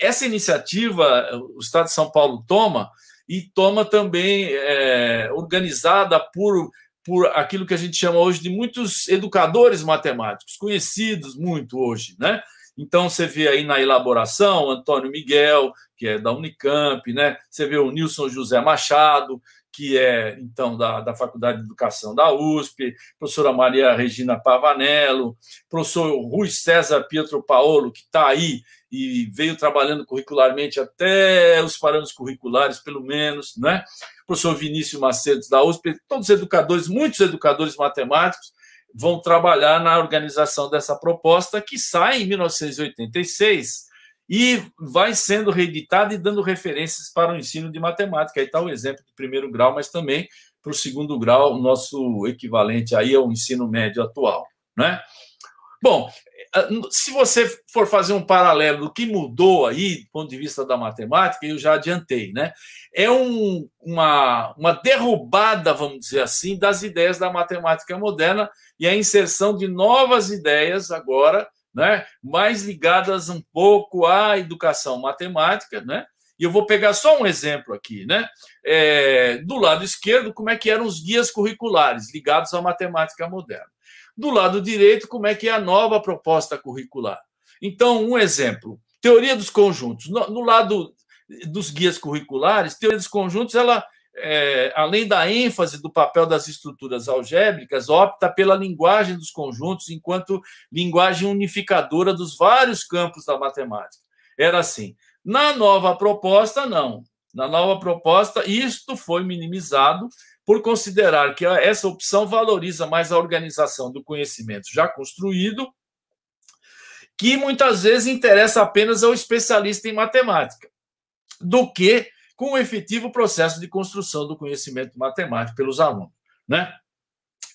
Essa iniciativa o Estado de São Paulo toma, e toma também é, organizada por por aquilo que a gente chama hoje de muitos educadores matemáticos, conhecidos muito hoje, né? Então, você vê aí na elaboração Antônio Miguel, que é da Unicamp, né? você vê o Nilson José Machado, que é, então, da, da Faculdade de Educação da USP, professora Maria Regina Pavanello, professor Rui César Pietro Paolo, que está aí e veio trabalhando curricularmente até os parâmetros curriculares, pelo menos, né? professor Vinícius Macedo da USP, todos educadores, muitos educadores matemáticos, vão trabalhar na organização dessa proposta que sai em 1986 e vai sendo reeditada e dando referências para o ensino de matemática. Aí está o exemplo do primeiro grau, mas também para o segundo grau, nosso equivalente aí ao ensino médio atual. Né? Bom, eh, se você for fazer um paralelo do que mudou aí, do ponto de vista da matemática, eu já adiantei, né? É um, uma, uma derrubada, vamos dizer assim, das ideias da matemática moderna e a inserção de novas ideias agora, né? Mais ligadas um pouco à educação matemática, né? E eu vou pegar só um exemplo aqui, né? É, do lado esquerdo, como é que eram os guias curriculares ligados à matemática moderna. Do lado direito, como é que é a nova proposta curricular. Então, um exemplo, teoria dos conjuntos. No, no lado dos guias curriculares, teoria dos conjuntos, ela, é, além da ênfase do papel das estruturas algébricas, opta pela linguagem dos conjuntos enquanto linguagem unificadora dos vários campos da matemática. Era assim. Na nova proposta, não. Na nova proposta, isto foi minimizado por considerar que essa opção valoriza mais a organização do conhecimento já construído, que muitas vezes interessa apenas ao especialista em matemática, do que com o efetivo processo de construção do conhecimento matemático pelos alunos, né?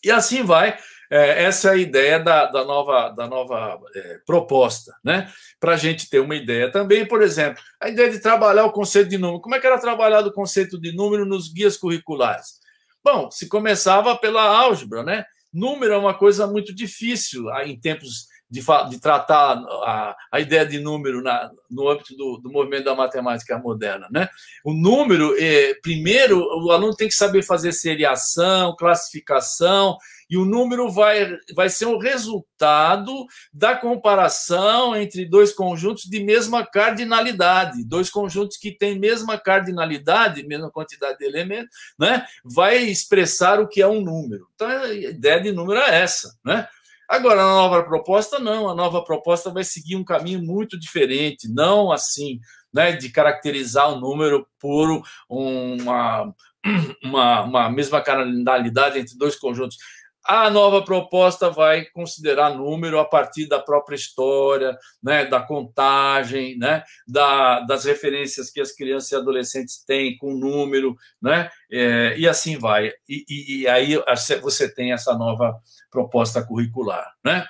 E assim vai, é, essa é a ideia da, da nova, da nova é, proposta, né? Para a gente ter uma ideia também, por exemplo, a ideia de trabalhar o conceito de número. Como é que era trabalhado o conceito de número nos guias curriculares? Bom, se começava pela álgebra, né? Número é uma coisa muito difícil ah, em tempos de, de tratar a, a, ideia de número na, no âmbito do, do, movimento da matemática moderna. Né? O número, é, primeiro, o aluno tem que saber fazer seriação, classificação, e o número vai, vai ser o um resultado da comparação entre dois conjuntos de mesma cardinalidade, dois conjuntos que têm mesma cardinalidade, mesma quantidade de elementos, né? vai expressar o que é um número. Então, a ideia de número é essa, né? Agora, a nova proposta, não. A nova proposta vai seguir um caminho muito diferente, não assim, né, de caracterizar o número por uma, uma, uma mesma cardinalidade entre dois conjuntos. A nova proposta vai considerar número a partir da própria história, né, da contagem, né, da, das referências que as crianças e adolescentes têm com o número, né, é, e assim vai. E, e, e aí você tem essa nova proposta curricular. Né?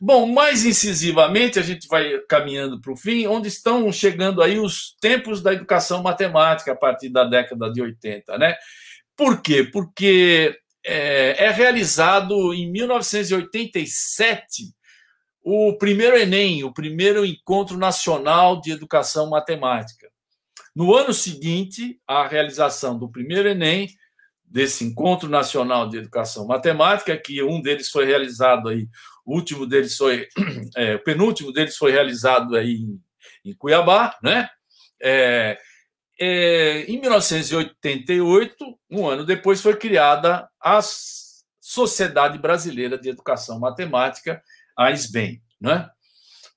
Bom, mais incisivamente, a gente vai caminhando para o fim, onde estão chegando aí os tempos da educação matemática a partir da década de 80. Né? Por quê? Porque é, é realizado em 1987 o primeiro Enem, o primeiro Encontro Nacional de Educação Matemática. No ano seguinte a realização do primeiro Enem, desse encontro nacional de educação matemática, que um deles foi realizado aí, o último deles foi, é, o penúltimo deles foi realizado aí em, em Cuiabá, né? É, é, em 1988, um ano depois, foi criada a Sociedade Brasileira de Educação Matemática, a SBEM, né?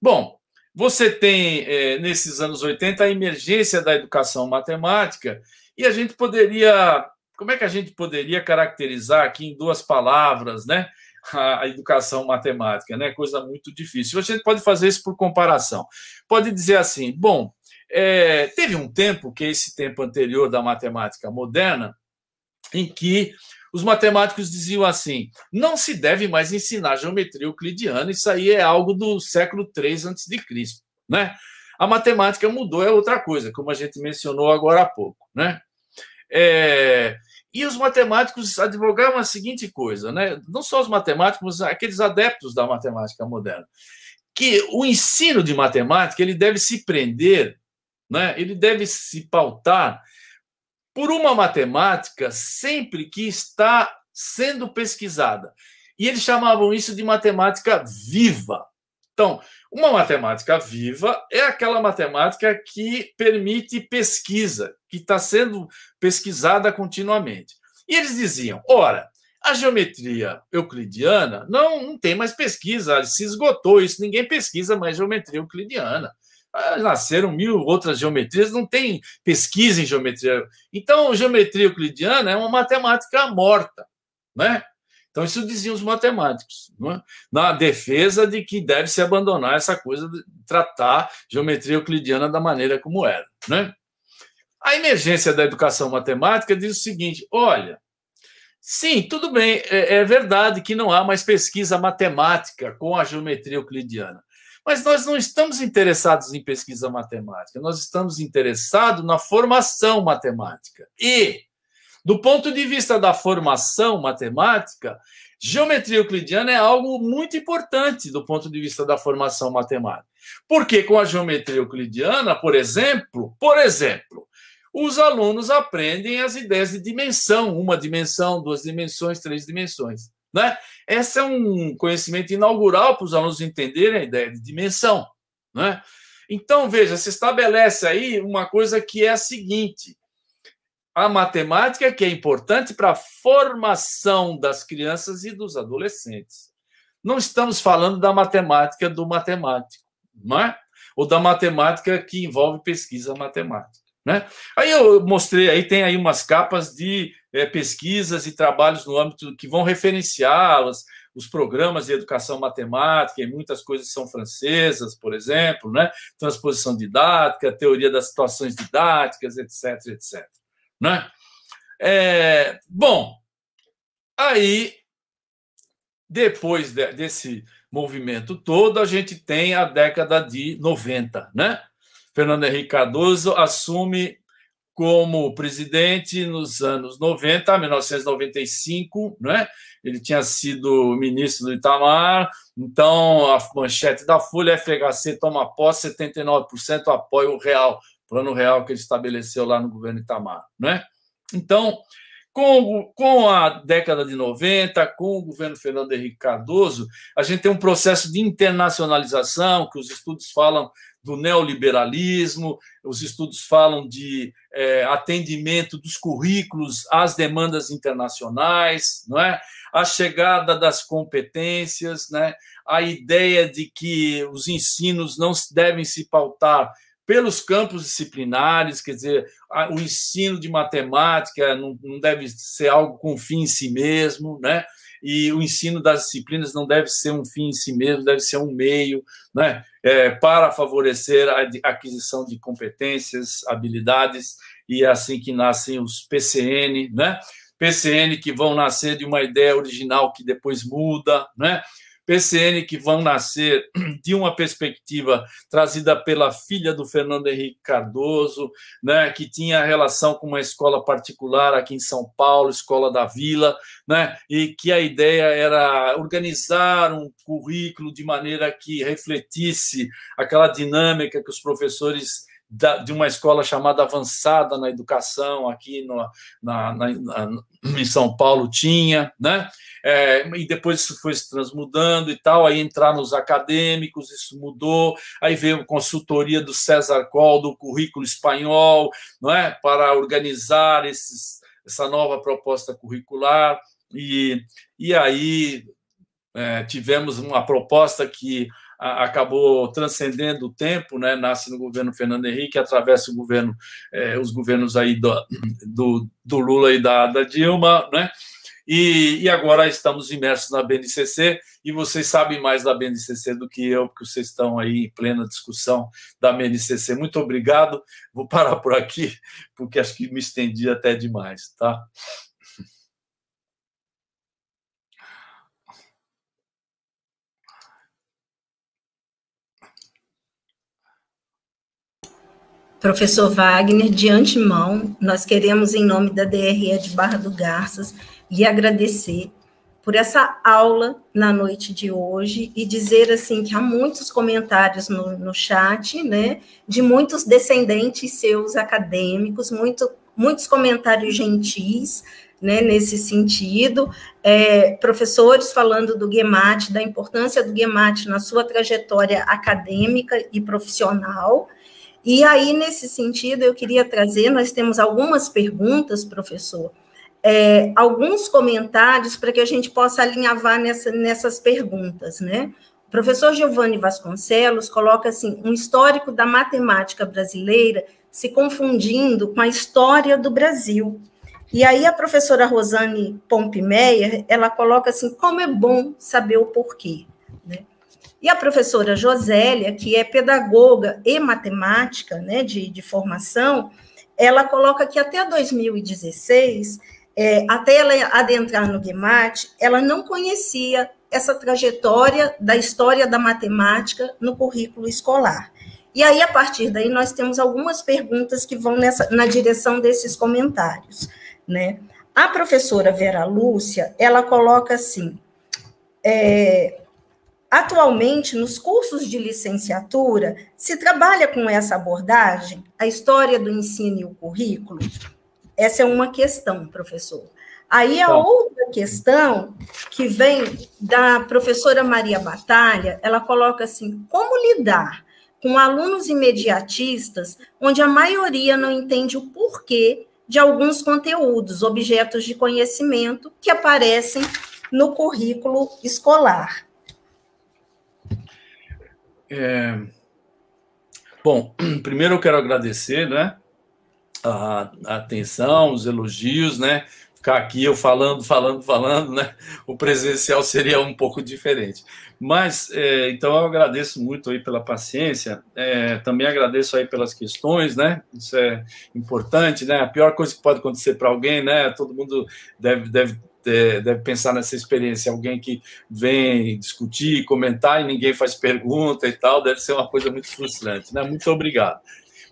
Bom, você tem, é, nesses anos 80, a emergência da educação matemática, e a gente poderia como é que a gente poderia caracterizar aqui em duas palavras, né? A educação matemática, né? Coisa muito difícil. A gente pode fazer isso por comparação. Pode dizer assim: bom, é, teve um tempo, que é esse tempo anterior da matemática moderna, em que os matemáticos diziam assim: não se deve mais ensinar geometria euclidiana, isso aí é algo do século III a.C. Né? A matemática mudou, é outra coisa, como a gente mencionou agora há pouco. Né? É, e os matemáticos advogavam a seguinte coisa, né? não só os matemáticos, mas aqueles adeptos da matemática moderna, que o ensino de matemática ele deve se prender, né? ele deve se pautar por uma matemática sempre que está sendo pesquisada. E eles chamavam isso de matemática viva. Então, uma matemática viva é aquela matemática que permite pesquisa, que está sendo pesquisada continuamente. E eles diziam: ora, a geometria euclidiana não, não tem mais pesquisa, se esgotou isso, ninguém pesquisa mais geometria euclidiana. Ah, nasceram mil outras geometrias, não tem pesquisa em geometria. Então, geometria euclidiana é uma matemática morta, né? Então, isso diziam os matemáticos, é? na defesa de que deve se abandonar essa coisa de tratar geometria euclidiana da maneira como era. É? A emergência da educação matemática diz o seguinte: olha, sim, tudo bem, é, é verdade que não há mais pesquisa matemática com a geometria euclidiana. Mas nós não estamos interessados em pesquisa matemática, nós estamos interessados na formação matemática. E do ponto de vista da formação matemática, geometria euclidiana é algo muito importante do ponto de vista da formação matemática. Porque com a geometria euclidiana, por exemplo, por exemplo, os alunos aprendem as ideias de dimensão, uma dimensão, duas dimensões, três dimensões. Né? Esse é um conhecimento inaugural para os alunos entenderem a ideia de dimensão. Né? Então, veja, se estabelece aí uma coisa que é a seguinte: a matemática que é importante para a formação das crianças e dos adolescentes. Não estamos falando da matemática do matemático, não é? Ou da matemática que envolve pesquisa matemática, né? Aí eu mostrei, aí tem aí umas capas de é, pesquisas e trabalhos no âmbito que vão referenciá-las, os programas de educação matemática, e muitas coisas são francesas, por exemplo, né? Transposição didática, teoria das situações didáticas, etc, etc. Né? É, bom, aí, depois de, desse movimento todo, a gente tem a década de 90. Né? Fernando Henrique Cardoso assume como presidente nos anos 90, 1995, né? Ele tinha sido ministro do Itamar, então a manchete da Folha é FHC toma posse, 79% apoio real plano real que ele estabeleceu lá no governo Itamar, né? Então, com, com a década de 90, com o governo Fernando Henrique Cardoso, a gente tem um processo de internacionalização, que os estudos falam do neoliberalismo, os estudos falam de é, atendimento dos currículos às demandas internacionais, não é? a chegada das competências, né? a ideia de que os ensinos não devem se pautar pelos campos disciplinares, quer dizer, o ensino de matemática não, deve ser algo com fim em si mesmo, né? E o ensino das disciplinas não deve ser um fim em si mesmo, deve ser um meio, né? É, para favorecer a aquisição de competências, habilidades, e é assim que nascem os PCN, né? PCN que vão nascer de uma ideia original que depois muda, né? PCN que vão nascer de uma perspectiva trazida pela filha do Fernando Henrique Cardoso, né, que tinha relação com uma escola particular aqui em São Paulo, Escola da Vila, né, e que a ideia era organizar um currículo de maneira que refletisse aquela dinâmica que os professores da, de uma escola chamada Avançada na Educação, aqui no, na, na, na, em São Paulo tinha, né? É, e depois isso foi se transmudando e tal, aí entrar nos acadêmicos, isso mudou, aí veio a consultoria do César Col, do currículo espanhol, não é? para organizar esses, essa nova proposta curricular, e, e aí é, tivemos uma proposta que acabou transcendendo o tempo, né? nasce no governo Fernando Henrique, atravessa o governo, é, os governos aí do, do, do Lula e da, da Dilma, né? E, e, agora estamos imersos na BNCC e vocês sabem mais da BNCC do que eu, porque vocês estão aí em plena discussão da BNCC. Muito obrigado. Vou parar por aqui, porque acho que me estendi até demais, tá? Professor Wagner, de antemão, nós queremos, em nome da DRE de Barra do Garças, lhe agradecer por essa aula na noite de hoje e dizer assim que há muitos comentários no, no chat, né, de muitos descendentes seus acadêmicos, muito, muitos comentários gentis, né, nesse sentido, é, professores falando do Guemate, da importância do Guemate na sua trajetória acadêmica e profissional, e aí, nesse sentido, eu queria trazer, nós temos algumas perguntas, professor, é, alguns comentários para que a gente possa alinhavar nessa, nessas perguntas, né? O professor Giovanni Vasconcelos coloca assim: um histórico da matemática brasileira se confundindo com a história do Brasil. E aí a professora Rosane Pompimeyer, ela coloca assim: como é bom saber o porquê. E a professora Josélia, que é pedagoga e matemática né, de, de formação, ela coloca que até 2016, é, até ela adentrar no GeMat, ela não conhecia essa trajetória da história da matemática no currículo escolar. E aí, a partir daí, nós temos algumas perguntas que vão nessa, na direção desses comentários. Né? A professora Vera Lúcia, ela coloca assim, é, Atualmente, nos cursos de licenciatura, se trabalha com essa abordagem, a história do ensino e o currículo? Essa é uma questão, professor. Aí a então outra questão que vem da professora Maria Batalha, ela coloca assim: como lidar com alunos imediatistas, onde a maioria não entende o porquê de alguns conteúdos, objetos de conhecimento que aparecem no currículo escolar. É... Bom, primeiro eu quero agradecer, né? A atenção, os elogios, né? Ficar aqui eu falando, falando, falando, né? O presencial seria um pouco diferente. Mas, é, então, eu agradeço muito aí pela paciência, é, também agradeço aí pelas questões, né? Isso é importante, né? A pior coisa que pode acontecer para alguém, né? Todo mundo deve, deve é, deve pensar nessa experiência. Alguém que vem discutir, comentar e ninguém faz pergunta e tal, deve ser uma coisa muito frustrante, né? Muito obrigado.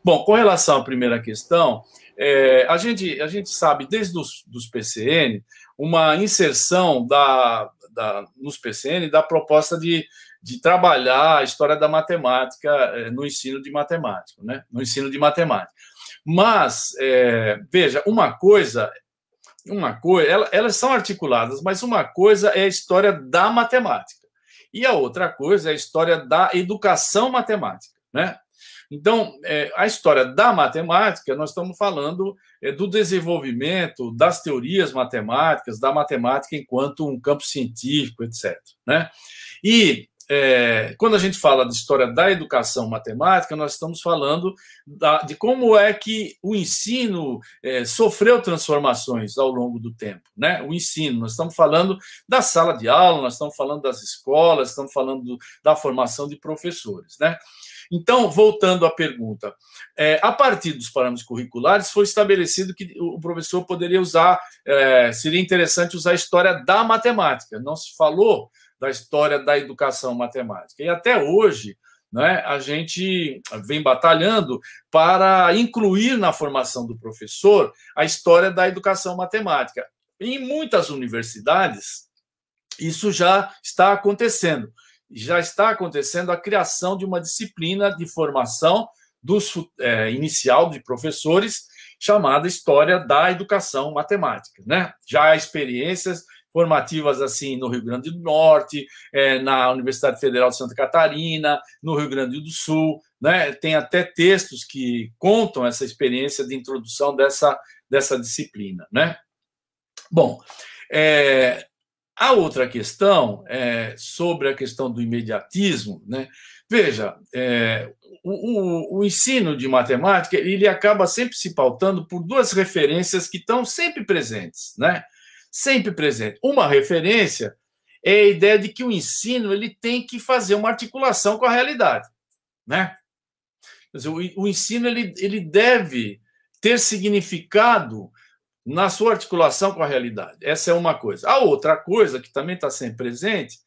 Bom, com relação à primeira questão, é, a, gente, a gente sabe desde os dos PCN uma inserção da, da, nos PCN da proposta de, de trabalhar a história da matemática é, no ensino de matemática, né? No ensino de matemática. Mas, é, veja, uma coisa uma coisa, ela, elas são articuladas, mas uma coisa é a história da matemática e a outra coisa é a história da educação matemática, né? Então, é, a história da matemática, nós estamos falando é, do desenvolvimento das teorias matemáticas, da matemática enquanto um campo científico, etc. Né? E é, quando a gente fala de história da educação matemática, nós estamos falando da, de como é que o ensino é, sofreu transformações ao longo do tempo. Né? O ensino, nós estamos falando da sala de aula, nós estamos falando das escolas, estamos falando da formação de professores. Né? Então, voltando à pergunta, é, a partir dos parâmetros curriculares foi estabelecido que o professor poderia usar, é, seria interessante usar a história da matemática. Não se falou da história da educação matemática. E até hoje, né, a gente vem batalhando para incluir na formação do professor a história da educação matemática. Em muitas universidades, isso já está acontecendo. Já está acontecendo a criação de uma disciplina de formação dos, é, inicial de professores chamada História da Educação Matemática. Né? Já há experiências formativas assim no Rio Grande do Norte, é, na Universidade Federal de Santa Catarina, no Rio Grande do Sul, né? Tem até textos que contam essa experiência de introdução dessa, dessa disciplina, né? Bom, é, a outra questão é sobre a questão do imediatismo, né? Veja, é, o, o, o, ensino de matemática ele acaba sempre se pautando por duas referências que estão sempre presentes, né? sempre presente. Uma referência é a ideia de que o ensino ele tem que fazer uma articulação com a realidade, né? Dizer, o, o ensino ele, ele deve ter significado na sua articulação com a realidade. Essa é uma coisa. A outra coisa que também está sempre presente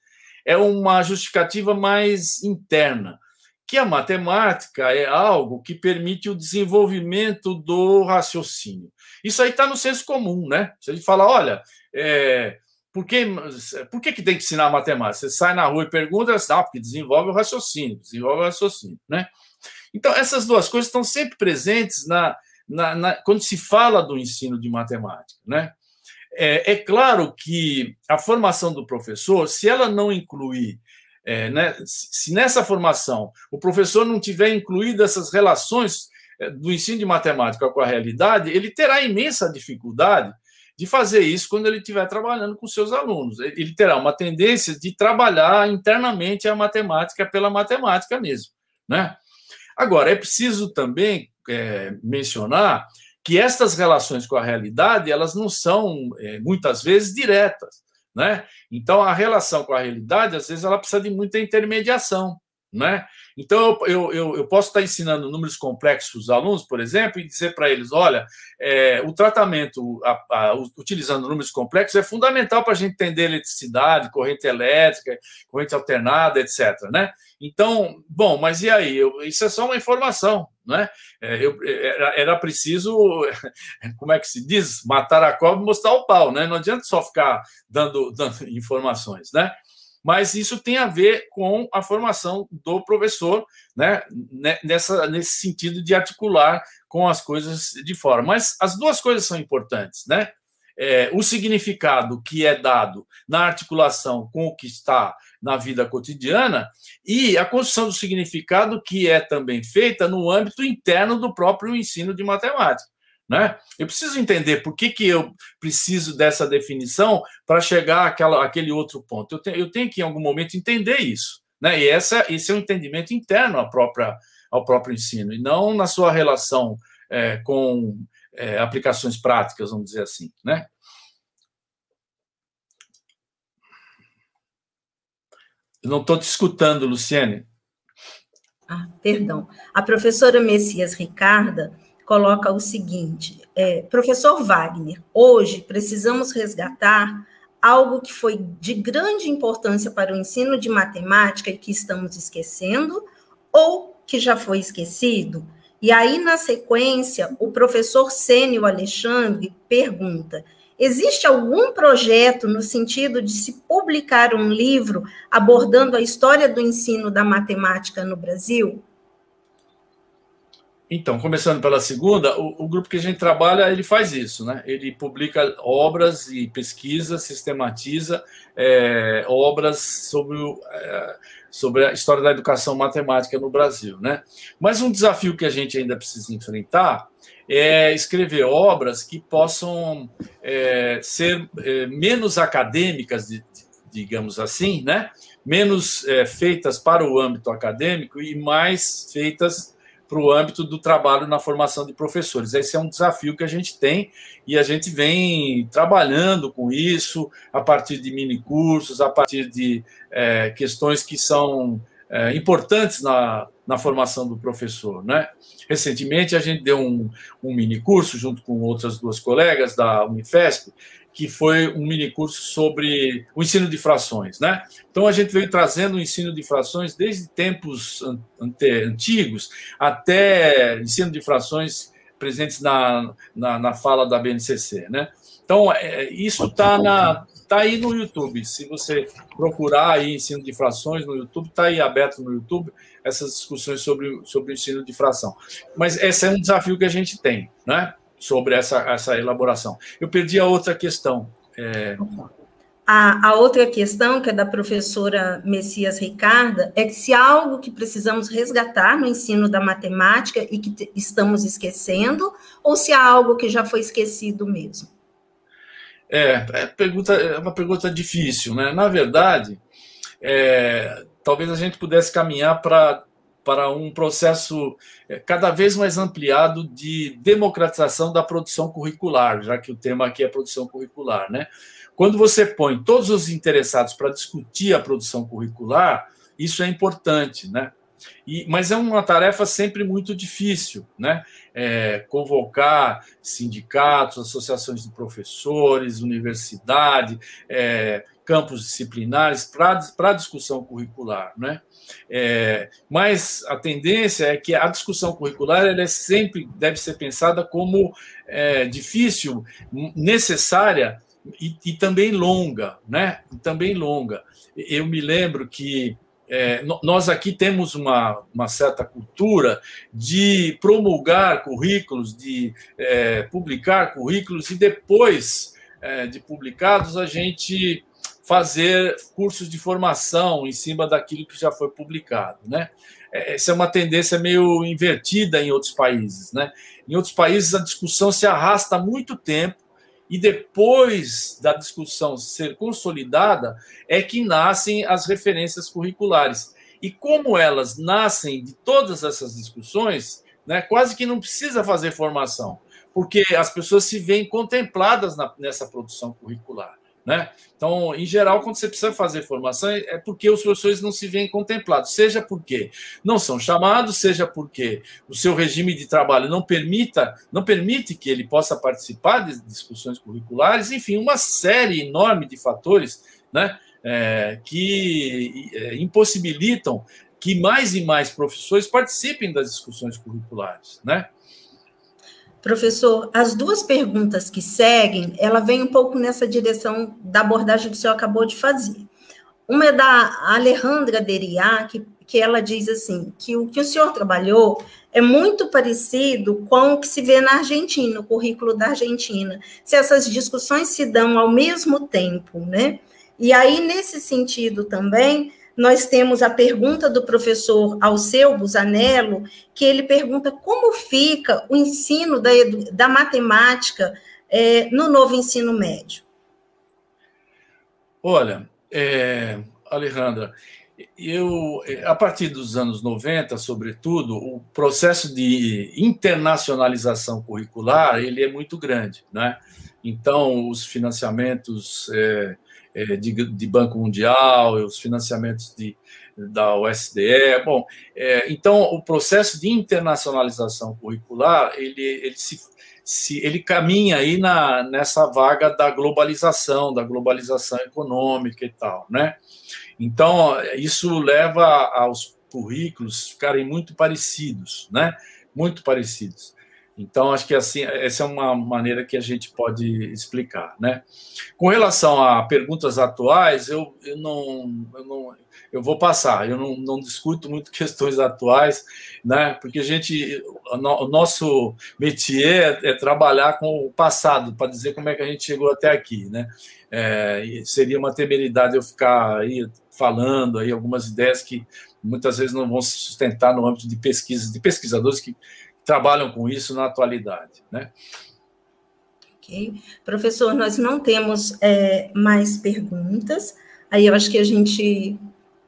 é uma justificativa mais interna, que a matemática é algo que permite o desenvolvimento do raciocínio. Isso aí está no senso comum, né? Se gente fala, olha, é, por, que, por que, que tem que ensinar matemática? Você sai na rua e pergunta, ah, porque desenvolve o raciocínio, desenvolve o raciocínio, né? Então, essas duas coisas estão sempre presentes na, na, na quando se fala do ensino de matemática, né? É, é, claro que a formação do professor, se ela não incluir, é, né, se nessa formação o professor não tiver incluído essas relações é, do ensino de matemática com a realidade, ele terá imensa dificuldade de fazer isso quando ele estiver trabalhando com seus alunos. Ele terá uma tendência de trabalhar internamente a matemática pela matemática mesmo, né? Agora, é preciso também é, mencionar que estas relações com a realidade, elas não são, é, muitas vezes, diretas, né? Então, a relação com a realidade, às vezes, ela precisa de muita intermediação, né? Então, eu, eu, eu, posso estar ensinando números complexos aos alunos, por exemplo, e dizer para eles: olha, é, o tratamento a, a, utilizando números complexos é fundamental para a gente entender eletricidade, corrente elétrica, corrente alternada, etc. Né? Então, bom, mas e aí? Eu, isso é só uma informação. Né? É, eu, é, era, era, preciso, como é que se diz, matar a cobra e mostrar o pau. Né? Não adianta só ficar dando, dando informações. Né? mas isso tem a ver com a formação do professor, né, né? Nessa, nesse sentido de articular com as coisas de fora. Mas as duas coisas são importantes, né? É, o significado que é dado na articulação com o que está na vida cotidiana e a construção do significado que é também feita no âmbito interno do próprio ensino de matemática. Né? Eu preciso entender por que, que eu preciso dessa definição para chegar àquela, àquele outro ponto. Eu, te, eu tenho que, em algum momento, entender isso. Né? E essa, esse é um entendimento interno à própria, ao próprio ensino, e não na sua relação é, com é, aplicações práticas, vamos dizer assim. Né? Eu não estou te escutando, Luciane. Ah, perdão. A professora Messias Ricarda coloca o seguinte: é, professor Wagner, hoje precisamos resgatar algo que foi de grande importância para o ensino de matemática e que estamos esquecendo, ou que já foi esquecido? E aí, na sequência, o professor Sênio Alexandre pergunta: existe algum projeto no sentido de se publicar um livro abordando a história do ensino da matemática no Brasil? Então, começando pela segunda, o, o, grupo que a gente trabalha, ele faz isso, né? Ele publica obras e pesquisa, sistematiza é, obras sobre, o, é, sobre a história da educação matemática no Brasil, né? Mas um desafio que a gente ainda precisa enfrentar é escrever obras que possam é, ser é, menos acadêmicas, de, digamos assim, né? Menos é, feitas para o âmbito acadêmico e mais feitas para o âmbito do trabalho na formação de professores. Esse é um desafio que a gente tem e a gente vem trabalhando com isso a partir de minicursos, a partir de é, questões que são é, importantes na, na formação do professor. Né? Recentemente, a gente deu um, um minicurso, junto com outras duas colegas da Unifesp, que foi um minicurso sobre o ensino de frações. Né? Então, a gente veio trazendo o ensino de frações desde tempos antigos até ensino de frações presentes na, na, na fala da BNCC. Né? Então, é, isso está tá aí no YouTube. Se você procurar aí ensino de frações no YouTube, está aí aberto no YouTube essas discussões sobre, sobre o ensino de fração. Mas esse é um desafio que a gente tem. Né? sobre essa, essa elaboração. Eu perdi a outra questão. É... A, a outra questão, que é da professora Messias Ricarda, é que se algo que precisamos resgatar no ensino da matemática e que estamos esquecendo, ou se há algo que já foi esquecido mesmo? É, é, pergunta, é uma pergunta difícil, né? Na verdade, é, talvez a gente pudesse caminhar para para um processo eh, cada vez mais ampliado de democratização da produção curricular, já que o tema aqui é produção curricular. Né? Quando você põe todos os interessados para discutir a produção curricular, isso é importante, né? E, mas é uma tarefa sempre muito difícil, né? É, convocar sindicatos, associações de professores, universidade, é, campos disciplinares para a discussão curricular, né? É, mas a tendência é que a discussão curricular ela é sempre deve ser pensada como é, difícil, necessária e, e também longa, né? E também longa. Eu me lembro que é, nós aqui temos uma, uma, certa cultura de promulgar currículos, de é, publicar currículos e depois é, de publicados a gente fazer cursos de formação em cima daquilo que já foi publicado, né? É, essa é uma tendência meio invertida em outros países, né? Em outros países a discussão se arrasta muito tempo e depois da discussão ser consolidada é que nascem as referências curriculares. E como elas nascem de todas essas discussões, né, quase que não precisa fazer formação, porque as pessoas se veem contempladas na, nessa produção curricular. Né? Então, em geral, quando você precisa fazer formação, é porque os professores não se veem contemplados, seja porque não são chamados, seja porque o seu regime de trabalho não permita, não permite que ele possa participar de discussões curriculares, enfim, uma série enorme de fatores né, é, que é, impossibilitam que mais e mais professores participem das discussões curriculares. Né? Professor, as duas perguntas que seguem, ela vem um pouco nessa direção da abordagem que o senhor acabou de fazer. Uma é da Alejandra Deriá, que, que ela diz assim, que o que o senhor trabalhou é muito parecido com o que se vê na Argentina, o currículo da Argentina. Se essas discussões se dão ao mesmo tempo, né? E aí, nesse sentido também, nós temos a pergunta do professor Alceu Busanello, que ele pergunta como fica o ensino da, da matemática é, no novo ensino médio. Olha, é, Alejandra, eu, a partir dos anos 90, sobretudo, o processo de internacionalização curricular ele é muito grande. Né? Então, os financiamentos. É, é, de, de, Banco Mundial, os financiamentos de, da USDE. Bom, é, então o processo de internacionalização curricular ele, ele se, se ele caminha aí na, nessa vaga da globalização, da globalização econômica e tal, né? Então isso leva aos currículos ficarem muito parecidos, né? Muito parecidos. Então, acho que assim, essa é uma maneira que a gente pode explicar. Né? Com relação a perguntas atuais, eu, eu, não, eu, não, eu vou passar, eu não, não discuto muito questões atuais, né? porque a gente, o nosso métier é, é, trabalhar com o passado, para dizer como é que a gente chegou até aqui. Né? É, seria uma temeridade eu ficar aí falando aí algumas ideias que muitas vezes não vão se sustentar no âmbito de pesquisas, de pesquisadores que trabalham com isso na atualidade. Né? Ok. Professor, nós não temos é, mais perguntas. Aí eu acho que a gente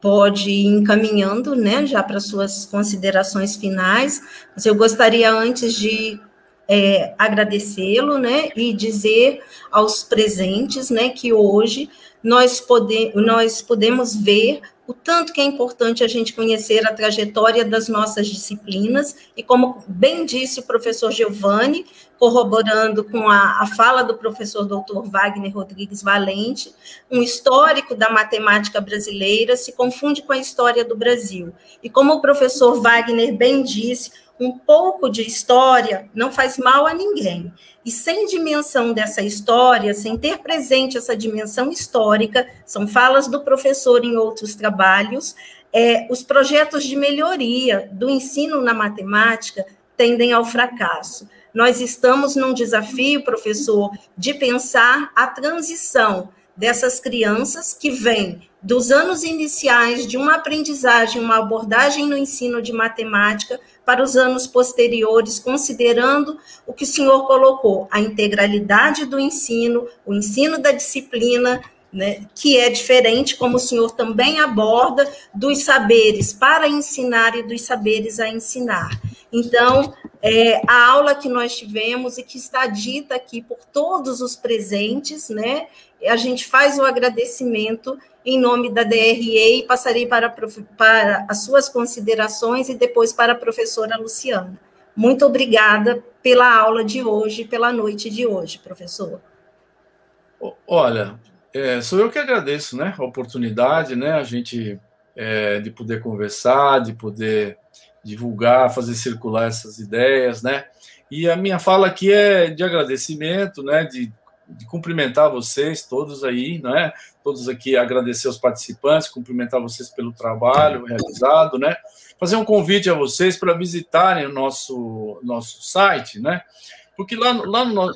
pode ir encaminhando né, já para suas considerações finais, mas eu gostaria antes de é, agradecê-lo né, e dizer aos presentes né, que hoje nós, pode, nós podemos ver o tanto que é importante a gente conhecer a trajetória das nossas disciplinas, e como bem disse o professor Giovanni, corroborando com a, a fala do professor doutor Wagner Rodrigues Valente, um histórico da matemática brasileira se confunde com a história do Brasil. E como o professor Wagner bem disse, um pouco de história não faz mal a ninguém. E sem dimensão dessa história, sem ter presente essa dimensão histórica, são falas do professor em outros trabalhos, é, os projetos de melhoria do ensino na matemática tendem ao fracasso. Nós estamos num desafio, professor, de pensar a transição dessas crianças que vêm dos anos iniciais de uma aprendizagem, uma abordagem no ensino de matemática para os anos posteriores, considerando o que o senhor colocou, a integralidade do ensino, o ensino da disciplina, né, que é diferente, como o senhor também aborda, dos saberes para ensinar e dos saberes a ensinar. Então, é, a aula que nós tivemos e que está dita aqui por todos os presentes, né, a gente faz o agradecimento em nome da DRE e passarei para, para as suas considerações e depois para a professora Luciana. Muito obrigada pela aula de hoje, pela noite de hoje, professor. Olha, é, sou eu que agradeço né, a oportunidade, né, a gente é, de poder conversar, de poder divulgar, fazer circular essas ideias, né? E a minha fala aqui é de agradecimento, né, de de cumprimentar vocês todos aí, né? Todos aqui agradecer os participantes, cumprimentar vocês pelo trabalho realizado, né? Fazer um convite a vocês para visitarem o nosso nosso site, né? Porque lá, lá no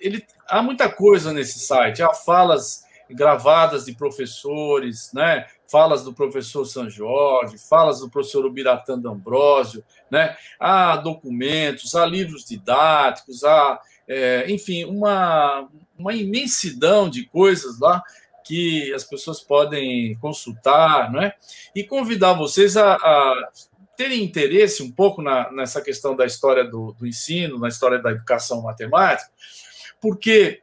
ele há muita coisa nesse site, há falas gravadas de professores, né? Falas do professor San Jorge, falas do professor Ubiratã D'Ambrosio, né? Há documentos, há livros didáticos, há é, enfim, uma, uma imensidão de coisas lá que as pessoas podem consultar, não é? E convidar vocês a, a terem interesse um pouco na, nessa questão da história do, do, ensino, na história da educação matemática, porque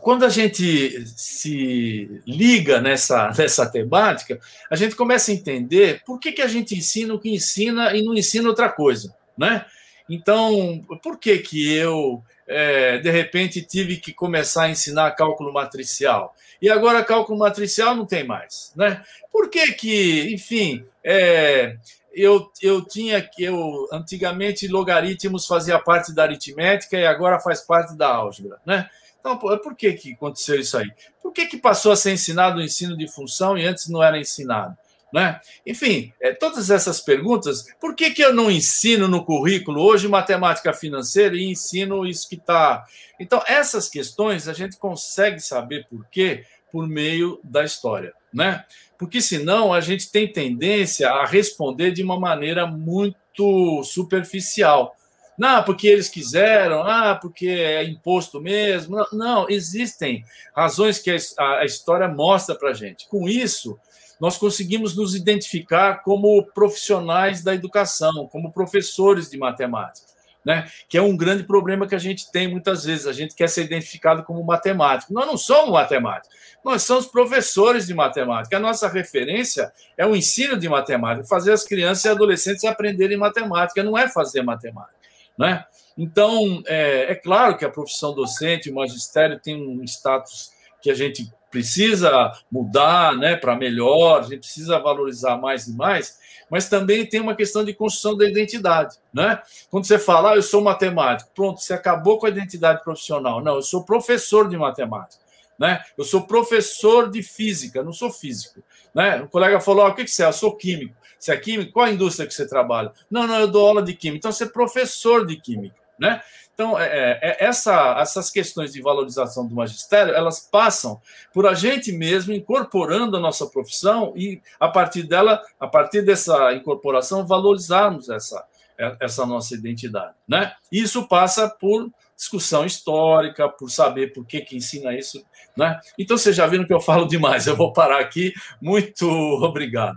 quando a gente se liga nessa, nessa temática, a gente começa a entender por que, que a gente ensina o que ensina e não ensina outra coisa, né? Então, por que que eu, é, de repente, tive que começar a ensinar cálculo matricial? E agora cálculo matricial não tem mais, né? Por que que, enfim, é, eu, eu tinha eu antigamente logaritmos fazia parte da aritmética e agora faz parte da álgebra, né? Então, por que que aconteceu isso aí? Por que que passou a ser ensinado o ensino de função e antes não era ensinado? Né? Enfim, é, todas essas perguntas, por que, que eu não ensino no currículo hoje matemática financeira e ensino isso que está. Então, essas questões a gente consegue saber por quê por meio da história, né? Porque senão a gente tem tendência a responder de uma maneira muito superficial. Não, porque eles quiseram, ah, porque é imposto mesmo. Não, não existem razões que a, a história mostra para gente. Com isso, nós conseguimos nos identificar como profissionais da educação, como professores de matemática, né? que é um grande problema que a gente tem muitas vezes. A gente quer ser identificado como matemático. Nós não somos matemáticos, nós somos professores de matemática. A nossa referência é o ensino de matemática, fazer as crianças e adolescentes aprenderem matemática, não é fazer matemática. Né? Então, é, é claro que a profissão docente, o magistério, tem um status que a gente precisa mudar né, para melhor, a gente precisa valorizar mais e mais, mas também tem uma questão de construção da identidade. Né? Quando você fala, ah, eu sou matemático, pronto, você acabou com a identidade profissional. Não, eu sou professor de matemática. Né? Eu sou professor de física, não sou físico. Né? O colega falou: ah, o que, que você é? Eu sou químico. Você é químico? Qual a indústria que você trabalha? Não, não, eu dou aula de química. Então você é professor de química. Né? Então, é, é, é, essa, essas questões de valorização do magistério, elas passam por a gente mesmo incorporando a nossa profissão e, a partir dela, a partir dessa incorporação, valorizarmos essa, é, essa nossa identidade. Né? Isso passa por discussão histórica, por saber por que, que ensina isso. Né? Então, vocês já viram que eu falo demais, eu vou parar aqui. Muito obrigado.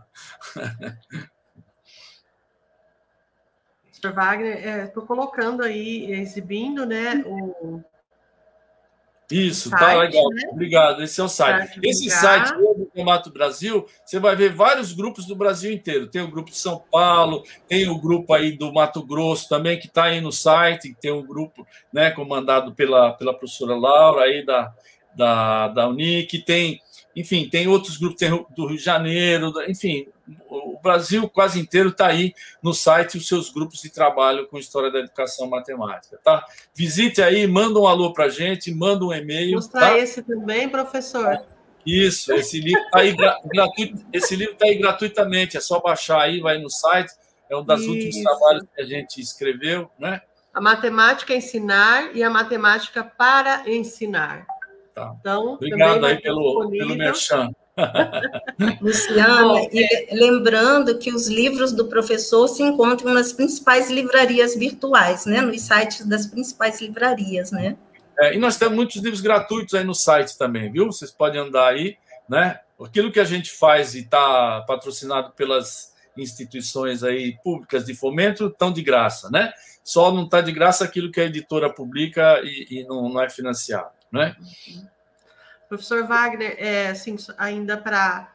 Professor Wagner, estou é, colocando aí, exibindo, né, o, isso, tá site, tá legal. Né? Obrigado. Esse é o site. Esse site do Mato Brasil, você vai ver vários grupos do Brasil inteiro. Tem o grupo de São Paulo, tem o grupo aí do Mato Grosso também, que está aí no site, tem um grupo né, comandado pela, pela professora Laura aí da, da, da Unic, tem, enfim, tem outros grupos, tem do Rio de Janeiro, enfim, Brasil quase inteiro está aí no site os seus grupos de trabalho com História da Educação Matemática, tá? Visite aí, manda um alô para gente, manda um e-mail. Mostrar tá? esse também, professor. Isso, esse livro está aí, gratuito, esse livro tá aí gratuitamente, é só baixar aí, vai no site, é um dos últimos trabalhos que a gente escreveu, né? A matemática é ensinar e a matemática para ensinar. Tá. Então, Obrigado aí pelo, disponível. pelo merchan. Luciana, e é. lembrando que os livros do professor se encontram nas principais livrarias virtuais, né? Nos sites das principais livrarias, né? É, e nós temos muitos livros gratuitos aí no site também, viu? Vocês podem andar aí, né? Aquilo que a gente faz e está patrocinado pelas instituições aí públicas de fomento estão de graça, né? Só não está de graça aquilo que a editora publica e, e não, não, é financiado, né? Uhum. Professor Wagner, é, assim, ainda para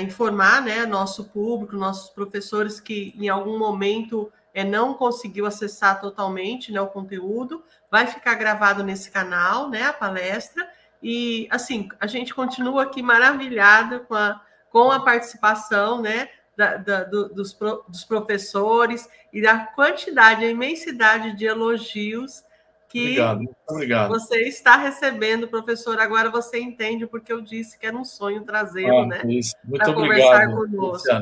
informar né, nosso público, nossos professores que em algum momento é, não conseguiu acessar totalmente né, o conteúdo, vai ficar gravado nesse canal, né, a palestra, e assim, a gente continua aqui maravilhado com a, com a participação né, da, da, do, dos, pro, dos professores e da quantidade, a imensidade de elogios que obrigado, obrigado. você está recebendo, professor. Agora você entende porque eu disse que era um sonho trazê-lo, ah, né? Isso. Muito pra obrigado, conversar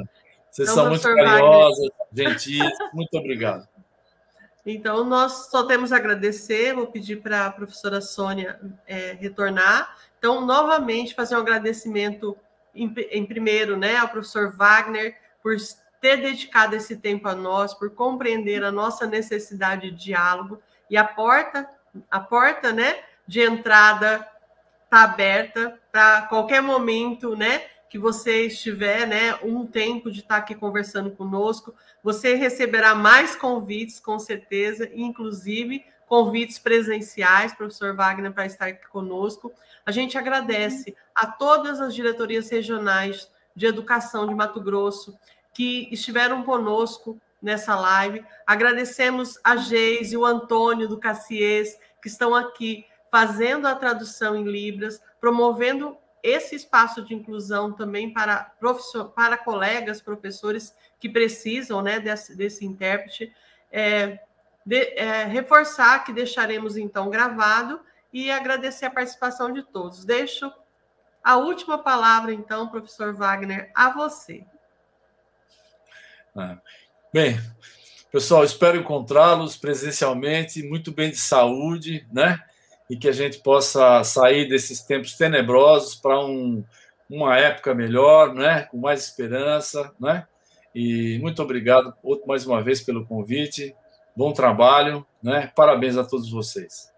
Vocês então, são muito carinhosos, gentis. muito obrigado. Então, nós só temos a agradecer. Vou pedir para a professora Sônia é, retornar. Então, novamente, fazer um agradecimento em, em primeiro né, ao professor Wagner por ter dedicado esse tempo a nós, por compreender a nossa necessidade de diálogo e a porta, a porta, né, de entrada está aberta para qualquer momento, né, que você estiver, né, um tempo de estar tá aqui conversando conosco, você receberá mais convites, com certeza, inclusive convites presenciais, professor Wagner, para estar aqui conosco. A gente agradece a todas as diretorias regionais de educação de Mato Grosso que estiveram conosco nessa live. Agradecemos a Geis e o Antônio do Cassiês, que estão aqui fazendo a tradução em Libras, promovendo esse espaço de inclusão também para, para colegas, professores que precisam né, desse, desse intérprete. É, de, é, reforçar que deixaremos então gravado e agradecer a participação de todos. Deixo a última palavra, então, professor Wagner, a você. Ah, Bem, pessoal, espero encontrá-los presencialmente, muito bem de saúde, né? E que a gente possa sair desses tempos tenebrosos para um, uma época melhor, né? Com mais esperança, né? E muito obrigado mais uma vez pelo convite. Bom trabalho, né? Parabéns a todos vocês.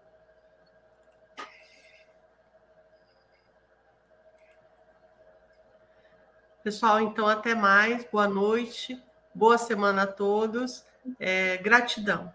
Pessoal, então até mais. Boa noite. Boa semana a todos. É, gratidão.